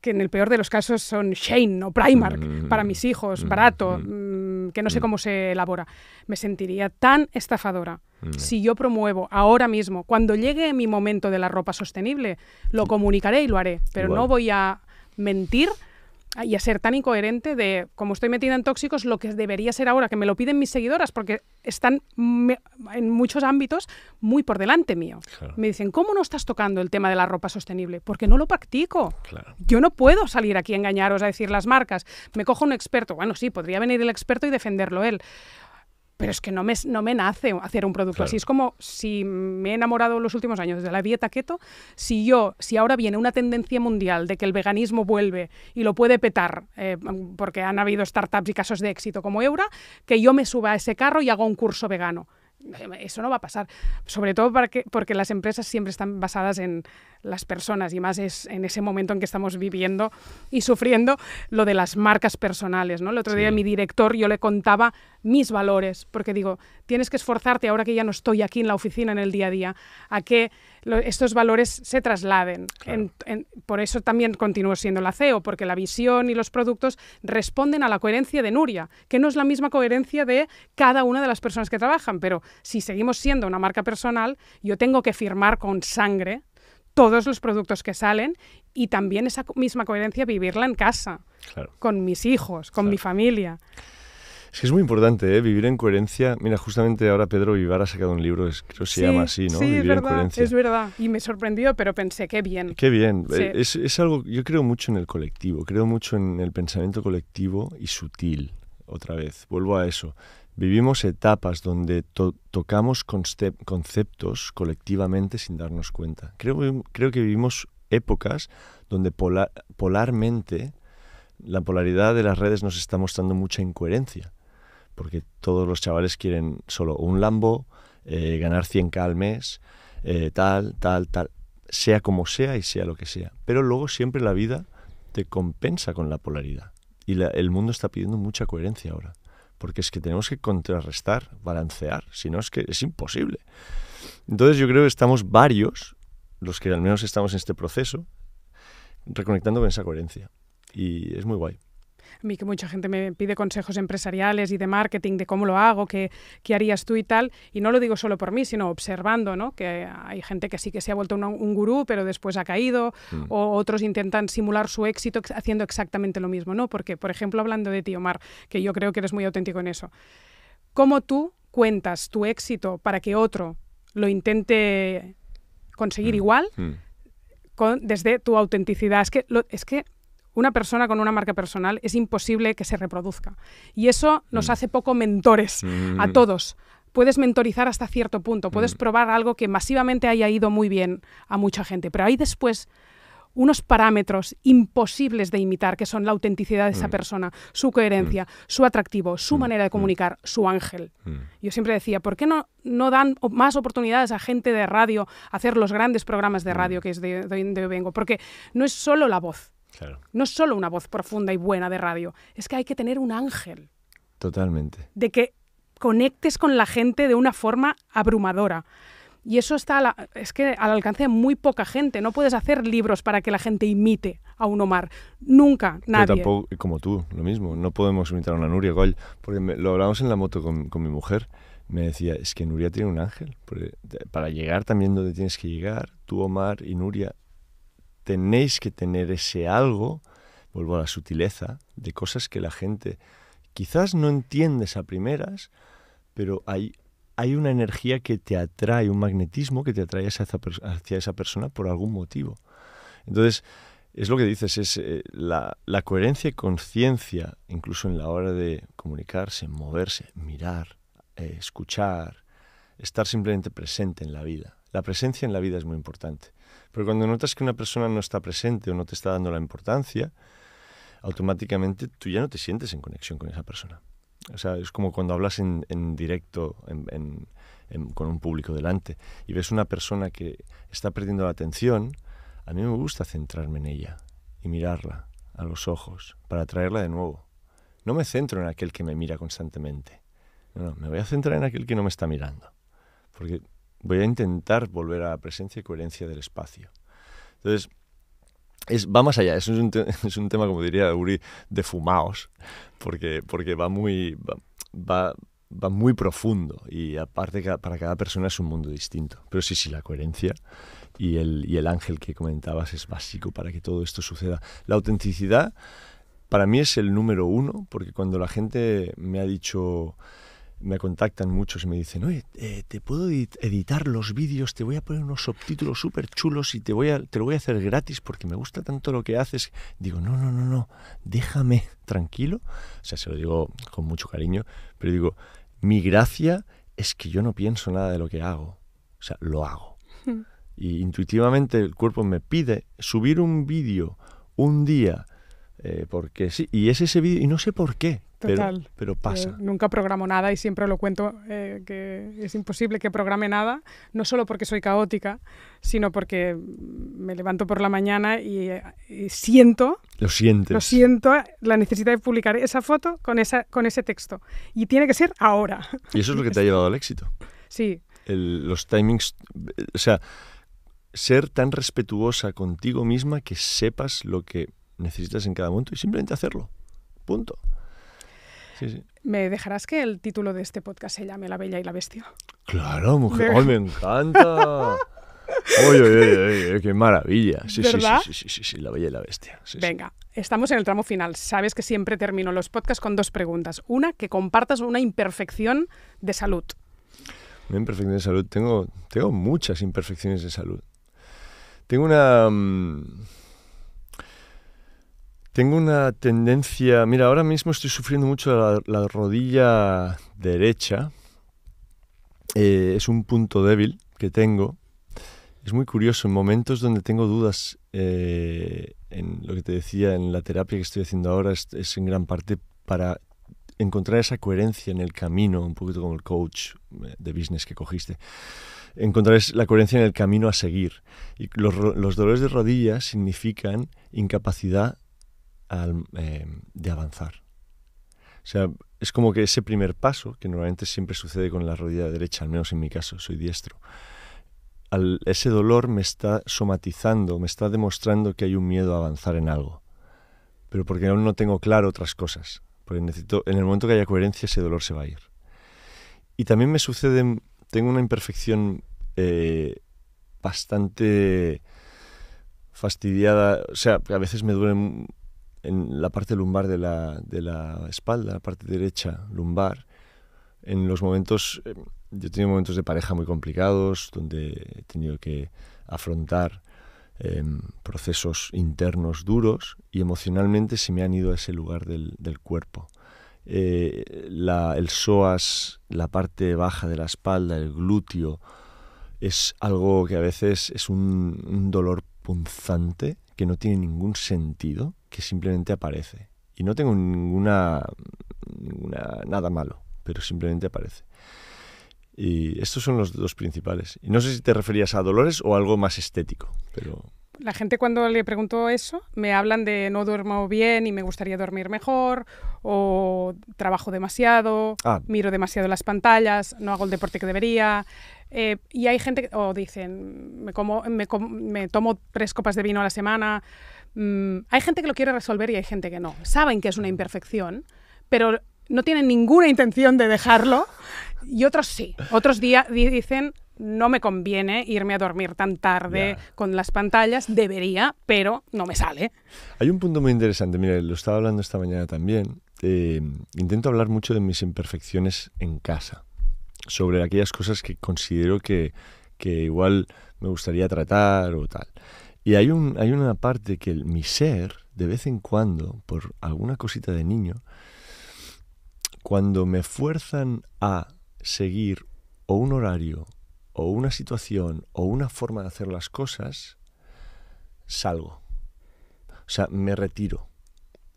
que en el peor de los casos son Shane o Primark mm-hmm. para mis hijos, mm-hmm. barato, mm-hmm. Mm, que no sé mm. cómo se elabora. Me sentiría tan estafadora. Mm. Si yo promuevo ahora mismo, cuando llegue mi momento de la ropa sostenible, lo comunicaré y lo haré, pero no voy a mentir Ah, y a ser tan incoherente de, como estoy metida en tóxicos, lo que debería ser ahora, que me lo piden mis seguidoras, porque están en muchos ámbitos muy por delante mío. Me dicen, ¿cómo no estás tocando el tema de la ropa sostenible? Porque no lo practico. Yo no puedo salir aquí a engañaros a decir las marcas. Me cojo un experto. Bueno, sí, podría venir el experto y defenderlo él pero es que no me, no me nace hacer un producto así. Es como si me he enamorado los últimos años de la dieta keto, si yo, si ahora viene una tendencia mundial de que el veganismo vuelve y lo puede petar, eh, porque han habido startups y casos de éxito como Eura, que yo me suba a ese carro y hago un curso vegano. Eh, eso no va a pasar, sobre todo porque las empresas siempre están basadas en las personas y más es en ese momento en que estamos viviendo y sufriendo lo de las marcas personales, ¿no? El otro día mi director yo le contaba mis valores, porque digo, tienes que esforzarte ahora que ya no estoy aquí en la oficina en el día a día a que estos valores se trasladen. por eso también continúo siendo la CEO, porque la visión y los productos responden a la coherencia de Nuria, que no es la misma coherencia de cada una de las personas que trabajan, pero si seguimos siendo una marca personal, yo tengo que firmar con sangre todos los productos que salen y también esa misma coherencia vivirla en casa, con mis hijos, con mi familia. Es que es muy importante, ¿eh? Vivir en coherencia. Mira, justamente ahora Pedro Vivar ha sacado un libro, creo que se llama así, ¿no? Vivir es verdad, en coherencia. Es verdad, y me sorprendió, pero pensé, qué bien. Qué bien. Eh, es, es, algo, yo creo mucho en el colectivo, creo mucho en el pensamiento colectivo y sutil, otra vez, vuelvo a eso. Vivimos etapas donde tocamos conceptos colectivamente sin darnos cuenta. Creo, creo que vivimos épocas donde polarmente la polaridad de las redes nos está mostrando mucha incoherencia, porque todos los chavales quieren solo un Lambo, eh, ganar 100k al mes, eh, tal, tal, tal, sea como sea y sea lo que sea. Pero luego siempre la vida te compensa con la polaridad y el mundo está pidiendo mucha coherencia ahora porque es que tenemos que contrarrestar, balancear, si no es que es imposible. Entonces yo creo que estamos varios, los que al menos estamos en este proceso, reconectando con esa coherencia. Y es muy guay a mí que mucha gente me pide consejos empresariales y de marketing, de cómo lo hago, qué, harías tú y tal, y no lo digo solo por mí, sino observando, ¿no? Que hay gente que sí que se ha vuelto un, gurú, pero después ha caído, mm. o otros intentan simular su éxito haciendo exactamente lo mismo, ¿no? Porque, por ejemplo, hablando de ti, Omar, que yo creo que eres muy auténtico en eso, ¿cómo tú cuentas tu éxito para que otro lo intente conseguir mm. igual? Mm. Con, desde tu autenticidad. Es que, es que una persona con una marca personal es imposible que se reproduzca. Y eso nos mm. hace poco mentores a mm. todos. Puedes mentorizar hasta cierto punto, mm. puedes probar algo que masivamente haya ido muy bien a mucha gente, pero hay después unos parámetros imposibles de imitar, que son la autenticidad de esa persona, su coherencia, su atractivo, su manera de comunicar, su ángel. Yo siempre decía, ¿por qué no, no dan más oportunidades a gente de radio a hacer los grandes programas de radio que es de, donde vengo? Porque no es solo la voz, no es solo una voz profunda y buena de radio, es que hay que tener un ángel. Totalmente. De que conectes con la gente de una forma abrumadora. Y eso está es que al alcance de muy poca gente. No puedes hacer libros para que la gente imite a un Omar. Nunca, nadie. Yo tampoco, como tú, lo mismo. No podemos imitar a una Nuria Goy. Porque lo hablamos en la moto con, mi mujer. Me decía, es que Nuria tiene un ángel. para llegar también donde tienes que llegar, tú, Omar y Nuria, tenéis que tener ese algo, vuelvo a la sutileza, de cosas que la gente quizás no entiendes a primeras, pero hay, hay una energía que te atrae, un magnetismo que te atrae hacia esa, persona por algún motivo. Entonces, es lo que dices, es eh, la, coherencia y conciencia, incluso en la hora de comunicarse, moverse, mirar, eh, escuchar, estar simplemente presente en la vida. La presencia en la vida es muy importante. Pero cuando notas que una persona no está presente o no te está dando la importancia, automáticamente tú ya no te sientes en conexión con esa persona. O sea, es como cuando hablas en, directo con un público delante y ves una persona que está perdiendo la atención, a mí me gusta centrarme en ella y mirarla a los ojos para traerla de nuevo. No me centro en aquel que me mira constantemente. No, no, me voy a centrar en aquel que no me está mirando. Porque voy a intentar volver a la presencia y coherencia del espacio. Entonces, es, va más allá, es un, es un tema, como diría Uri, de fumaos, porque, porque va muy... Va, va, muy profundo y aparte para cada persona es un mundo distinto. Pero sí, sí, la coherencia y el, y el ángel que comentabas es básico para que todo esto suceda. La autenticidad para mí es el número uno, porque cuando la gente me ha dicho, me contactan muchos y me dicen, oye, eh, te puedo editar los vídeos, te voy a poner unos subtítulos súper chulos y te, voy a, te lo voy a hacer gratis porque me gusta tanto lo que haces. Digo, no, no, no, no, déjame tranquilo. O sea, se lo digo con mucho cariño, pero digo, mi gracia es que yo no pienso nada de lo que hago. O sea, lo hago. Hmm. y intuitivamente el cuerpo me pide subir un vídeo un día eh, porque sí, y es ese vídeo, y no sé por qué, Total. Pero, eh, pasa. nunca programo nada y siempre lo cuento eh, que es imposible que programe nada, no solo porque soy caótica, sino porque me levanto por la mañana eh, y, siento. Lo sientes. Lo siento la necesidad de publicar esa foto con, esa, con ese texto. Y tiene que ser ahora. Y eso es lo que te ha llevado al éxito. Sí. los timings. O sea, ser tan respetuosa contigo misma que sepas lo que necesitas en cada momento y simplemente hacerlo. Punto. Sí, ¿Me dejarás que el título de este podcast se llame La Bella y la Bestia? Claro, mujer. ¡Ay, me encanta! Oye, oye, oye, qué maravilla. Sí, ¿verdad? sí, sí, sí, sí, la bella y la bestia. Venga, estamos en el tramo final. Sabes que siempre termino los podcasts con dos preguntas. Una, que compartas una imperfección de salud. Una imperfección de salud. Tengo, tengo muchas imperfecciones de salud. Tengo una... Mm, tengo una tendencia, mira, ahora mismo estoy sufriendo mucho la, rodilla derecha. Eh, es un punto débil que tengo. Es muy curioso, en momentos donde tengo dudas, eh, en lo que te decía, en la terapia que estoy haciendo ahora, es, en gran parte para encontrar esa coherencia en el camino, un poquito como el coach eh, de business que cogiste, encontrar la coherencia en el camino a seguir. Y los, dolores de rodilla significan incapacidad eh, de avanzar. O sea, es como que ese primer paso, que normalmente siempre sucede con la rodilla derecha, al menos en mi caso, soy diestro, ese dolor me está somatizando, me está demostrando que hay un miedo a avanzar en algo. Pero porque aún no tengo claro otras cosas. Porque necesito, en el momento que haya coherencia, ese dolor se va a ir. Y también me sucede, tengo una imperfección eh, bastante fastidiada, o sea, a veces me duelen en la parte lumbar de la, de la espalda, la parte derecha lumbar, en los momentos, em, yo he tenido momentos de pareja muy complicados, donde he tenido que afrontar em, procesos internos duros y emocionalmente se me han ido a ese lugar del, del cuerpo. Eh, la, el psoas, la parte baja de la espalda, el glúteo, es algo que a veces es un dolor punzante que no tiene ningún sentido que simplemente aparece. Y no tengo ninguna, nada malo, pero simplemente aparece. Y estos son los dos principales. Y no sé si te referías a dolores o algo más estético, pero... La gente cuando le pregunto eso, me hablan de no duermo bien y me gustaría dormir mejor, o trabajo demasiado, ah. miro demasiado las pantallas, no hago el deporte que debería. Eh, y hay gente, o dicen, me, como, me, me tomo tres copas de vino a la semana. Mm, hay gente que lo quiere resolver y hay gente que no. Saben que es una imperfección, pero no tienen ninguna intención de dejarlo y otros sí. Otros días dicen, no me conviene irme a dormir tan tarde con las pantallas, debería, pero no me sale. Hay un punto muy interesante, mira, lo estaba hablando esta mañana también. Eh, intento hablar mucho de mis imperfecciones en casa, sobre aquellas cosas que considero que, que igual me gustaría tratar o tal. Y hay, un, hay una parte que el, mi ser, de vez en cuando, por alguna cosita de niño, cuando me fuerzan a seguir o un horario, o una situación, o una forma de hacer las cosas, salgo. O sea, me retiro.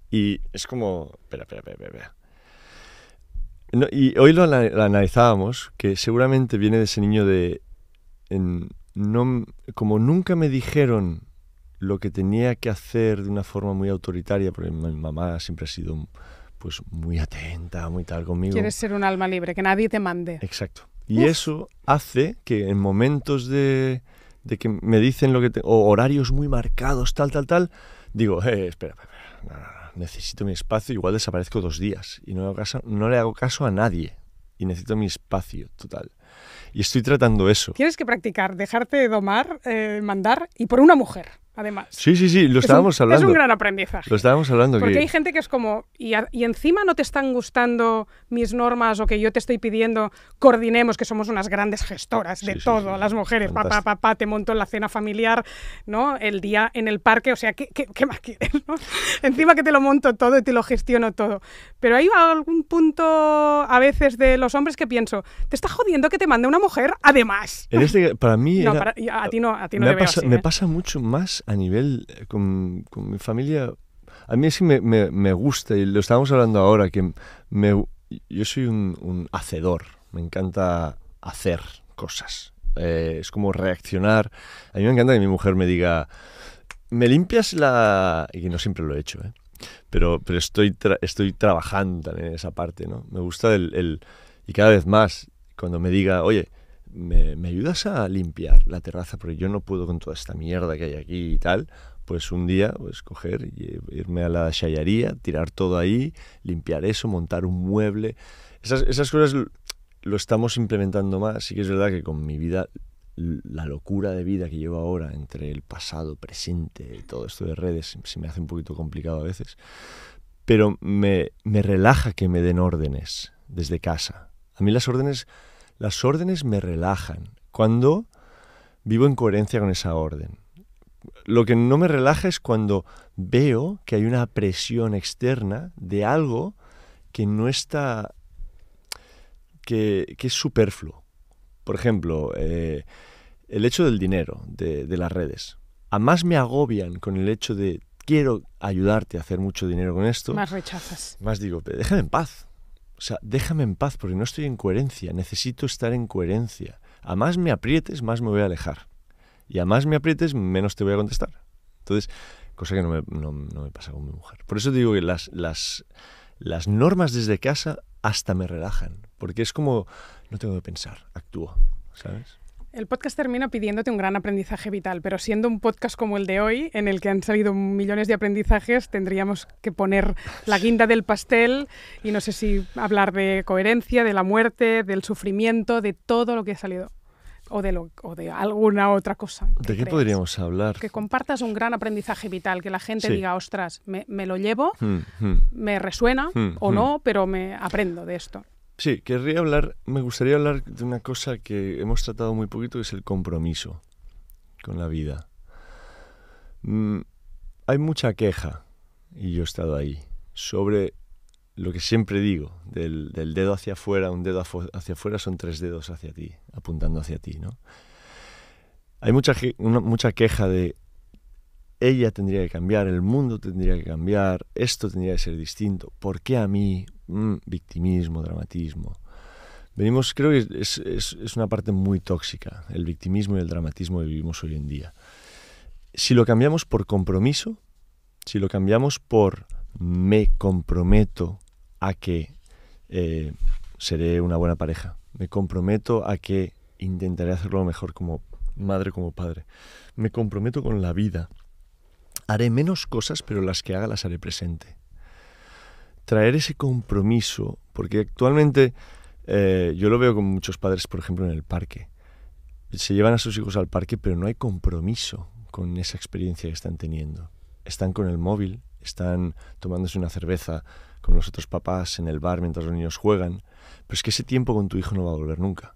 Y es como... Espera, espera, espera, espera. y hoy lo, analizábamos, que seguramente viene de ese niño de no, como nunca me dijeron lo que tenía que hacer de una forma muy autoritaria, porque mi mamá siempre ha sido pues muy atenta, muy tal conmigo. Quieres ser un alma libre, que nadie te mande. Exacto. Y eso hace que en momentos de, que me dicen lo que o horarios muy marcados, tal, tal, tal, digo, eh, espera, necesito mi espacio, igual desaparezco dos días y no le hago caso a nadie y necesito mi espacio total y estoy tratando eso. Tienes que practicar, dejarte domar, eh, mandar y por una mujer además. Sí, sí, sí, lo estábamos hablando. Es un gran aprendizaje. Lo estábamos hablando. Porque hay gente que es como, y, encima no te están gustando mis normas o que yo te estoy pidiendo, coordinemos, que somos unas grandes gestoras de todo, las mujeres, papá, papá, te monto en la cena familiar, ¿no? El día en el parque, o sea, ¿qué, qué, más quieres? encima que te lo monto todo y te lo gestiono todo. Pero hay algún punto a veces de los hombres que pienso, te está jodiendo que te mande una mujer, además. Este para mí... No, a ti no, a ti no me, te pasa, me ¿eh? pasa mucho más a nivel eh, con, mi familia, a mí sí me, me, me, gusta, y lo estábamos hablando ahora, que me, yo soy un, hacedor, me encanta hacer cosas, eh, es como reaccionar. A mí me encanta que mi mujer me diga, me limpias la... Y no siempre lo he hecho, ¿eh? pero, pero estoy, estoy trabajando también en esa parte, ¿no? Me gusta el, el... Y cada vez más, cuando me diga, oye, ¿me, ayudas a limpiar la terraza? Porque yo no puedo con toda esta mierda que hay aquí y tal. Pues un día, pues coger, y irme a la chayaría, tirar todo ahí, limpiar eso, montar un mueble. Esas, cosas lo estamos implementando más. Sí que es verdad que con mi vida la locura de vida que llevo ahora entre el pasado, presente y todo esto de redes se me hace un poquito complicado a veces, pero me, me relaja que me den órdenes desde casa. A mí las órdenes las órdenes me relajan cuando vivo en coherencia con esa orden. Lo que no me relaja es cuando veo que hay una presión externa de algo que no está, que, es superfluo. Por ejemplo, eh, el hecho del dinero, de, de las redes. A más me agobian con el hecho de quiero ayudarte a hacer mucho dinero con esto. Más rechazas. Más digo, déjame en paz. O sea, déjame en paz porque no estoy en coherencia, necesito estar en coherencia. A más me aprietes, más me voy a alejar. Y a más me aprietes, menos te voy a contestar. Entonces, cosa que no me, pasa con mi mujer. Por eso te digo que las, las normas desde casa hasta me relajan, porque es como, no tengo que pensar, actúo, ¿sabes? El podcast termina pidiéndote un gran aprendizaje vital, pero siendo un podcast como el de hoy, en el que han salido millones de aprendizajes, tendríamos que poner la guinda del pastel y no sé si hablar de coherencia, de la muerte, del sufrimiento, de todo lo que ha salido. O de, alguna otra cosa. ¿De qué podríamos hablar? Que compartas un gran aprendizaje vital, que la gente diga, ostras, me, lo llevo, hmm, hmm. me resuena hmm, o no, pero me aprendo de esto. Sí, querría hablar, me gustaría hablar de una cosa que hemos tratado muy poquito, que es el compromiso con la vida. Mm, hay mucha queja, y yo he estado ahí, sobre lo que siempre digo, del, dedo hacia afuera, un dedo hacia afuera son tres dedos hacia ti, apuntando hacia ti, ¿no? Hay mucha, mucha queja de ella tendría que cambiar, el mundo tendría que cambiar, esto tendría que ser distinto. ¿Por qué a mí? Mm, victimismo, dramatismo. Venimos, creo que es, una parte muy tóxica, el victimismo y el dramatismo que vivimos hoy en día. Si lo cambiamos por compromiso, si lo cambiamos por me comprometo a que eh, seré una buena pareja, me comprometo a que intentaré hacerlo mejor como madre, como padre, me comprometo con la vida, haré menos cosas, pero las que haga las haré presente. Traer ese compromiso, porque actualmente eh, yo lo veo con muchos padres, por ejemplo, en el parque. Se llevan a sus hijos al parque, pero no hay compromiso con esa experiencia que están teniendo. Están con el móvil, están tomándose una cerveza con los otros papás en el bar mientras los niños juegan, pero es que ese tiempo con tu hijo no va a volver nunca.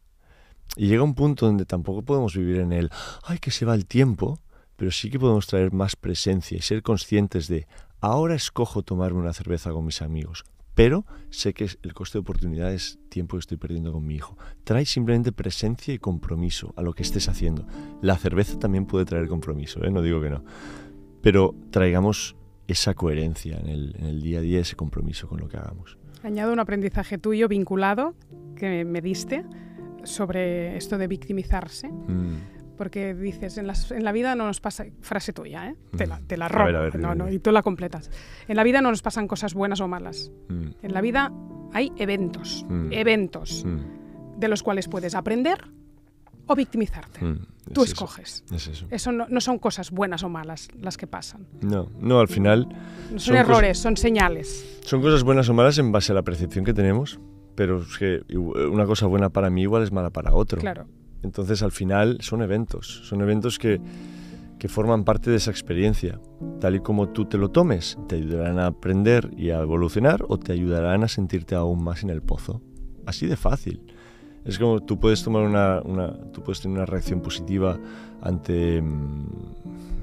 Y llega un punto donde tampoco podemos vivir en el, ay, que se va el tiempo, pero sí que podemos traer más presencia y ser conscientes de, ahora escojo tomarme una cerveza con mis amigos, pero sé que el coste de oportunidad es tiempo que estoy perdiendo con mi hijo. Trae simplemente presencia y compromiso a lo que estés haciendo. La cerveza también puede traer compromiso, ¿eh? no digo que no, pero traigamos esa coherencia en el, día a día, ese compromiso con lo que hagamos. Añado un aprendizaje tuyo vinculado que me diste sobre esto de victimizarse. Mm porque dices, en, la vida no nos pasa, frase tuya, ¿eh? te, la, te robo, no, no, y tú la completas. En la vida no nos pasan cosas buenas o malas. Mm. En la vida hay eventos, mm. eventos, mm. de los cuales puedes aprender o victimizarte. tú escoges. Es eso. no, son cosas buenas o malas las que pasan. No, no, al final... No son, son errores, son señales. Son cosas buenas o malas en base a la percepción que tenemos, pero es que una cosa buena para mí igual es mala para otro. Claro. Entonces al final son eventos, son eventos que, que forman parte de esa experiencia. Tal y como tú te lo tomes, te ayudarán a aprender y a evolucionar o te ayudarán a sentirte aún más en el pozo. Así de fácil. Es como tú puedes tomar una, tú puedes tener una reacción positiva ante, mm,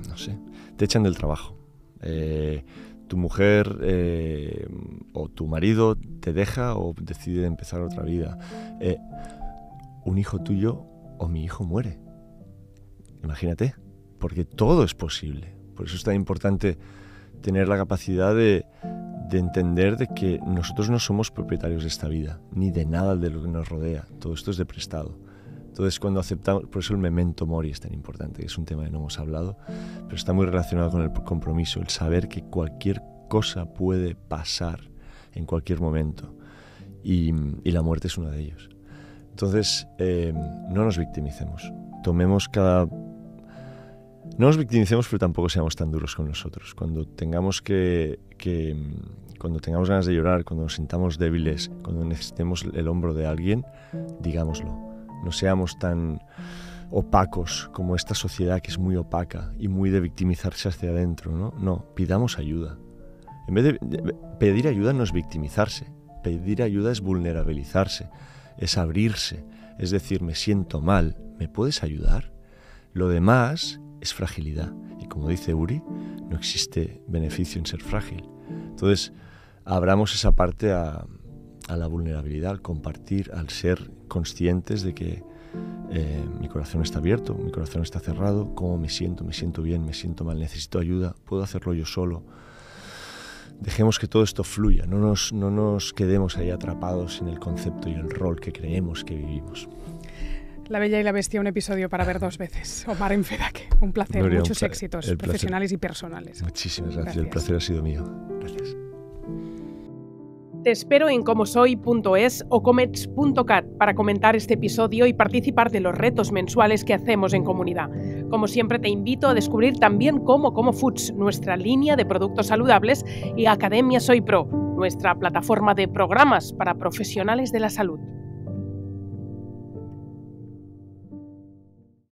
no sé, te echan del trabajo. Eh, tu mujer eh, o tu marido te deja o decide empezar otra vida. Eh, un hijo tuyo o mi hijo muere. Imagínate, porque todo es posible. Por eso es tan importante tener la capacidad de, entender de que nosotros no somos propietarios de esta vida, ni de nada de lo que nos rodea. Todo esto es de prestado. Entonces, cuando aceptamos, por eso el memento mori es tan importante, que es un tema que no hemos hablado, pero está muy relacionado con el compromiso, el saber que cualquier cosa puede pasar en cualquier momento. Y, y la muerte es uno de ellos. Entonces, eh, no nos victimicemos. Tomemos cada... No nos victimicemos, pero tampoco seamos tan duros con nosotros. Cuando tengamos que, cuando tengamos ganas de llorar, cuando nos sintamos débiles, cuando necesitemos el hombro de alguien, digámoslo. No seamos tan opacos como esta sociedad que es muy opaca y muy de victimizarse hacia adentro, ¿no? No, pidamos ayuda. En vez de pedir ayuda no es victimizarse, pedir ayuda es vulnerabilizarse es abrirse, es decir, me siento mal, ¿me puedes ayudar? Lo demás es fragilidad. Y como dice Uri, no existe beneficio en ser frágil. Entonces, abramos esa parte a, la vulnerabilidad, al compartir, al ser conscientes de que eh, mi corazón está abierto, mi corazón está cerrado, cómo me siento, me siento bien, me siento mal, necesito ayuda, puedo hacerlo yo solo, dejemos que todo esto fluya, no nos, no nos quedemos ahí atrapados en el concepto y el rol que creemos que vivimos. La Bella y la Bestia, un episodio para ver dos veces. Omar Enfedaque, un placer, muchos éxitos profesionales y personales. Muchísimas gracias. gracias, el placer ha sido mío. Gracias. Te espero en comosoy.es o comets.cat para comentar este episodio y participar de los retos mensuales que hacemos en comunidad. Como siempre te invito a descubrir también cómo Como Foods, nuestra línea de productos saludables, y Academia Soy Pro, nuestra plataforma de programas para profesionales de la salud.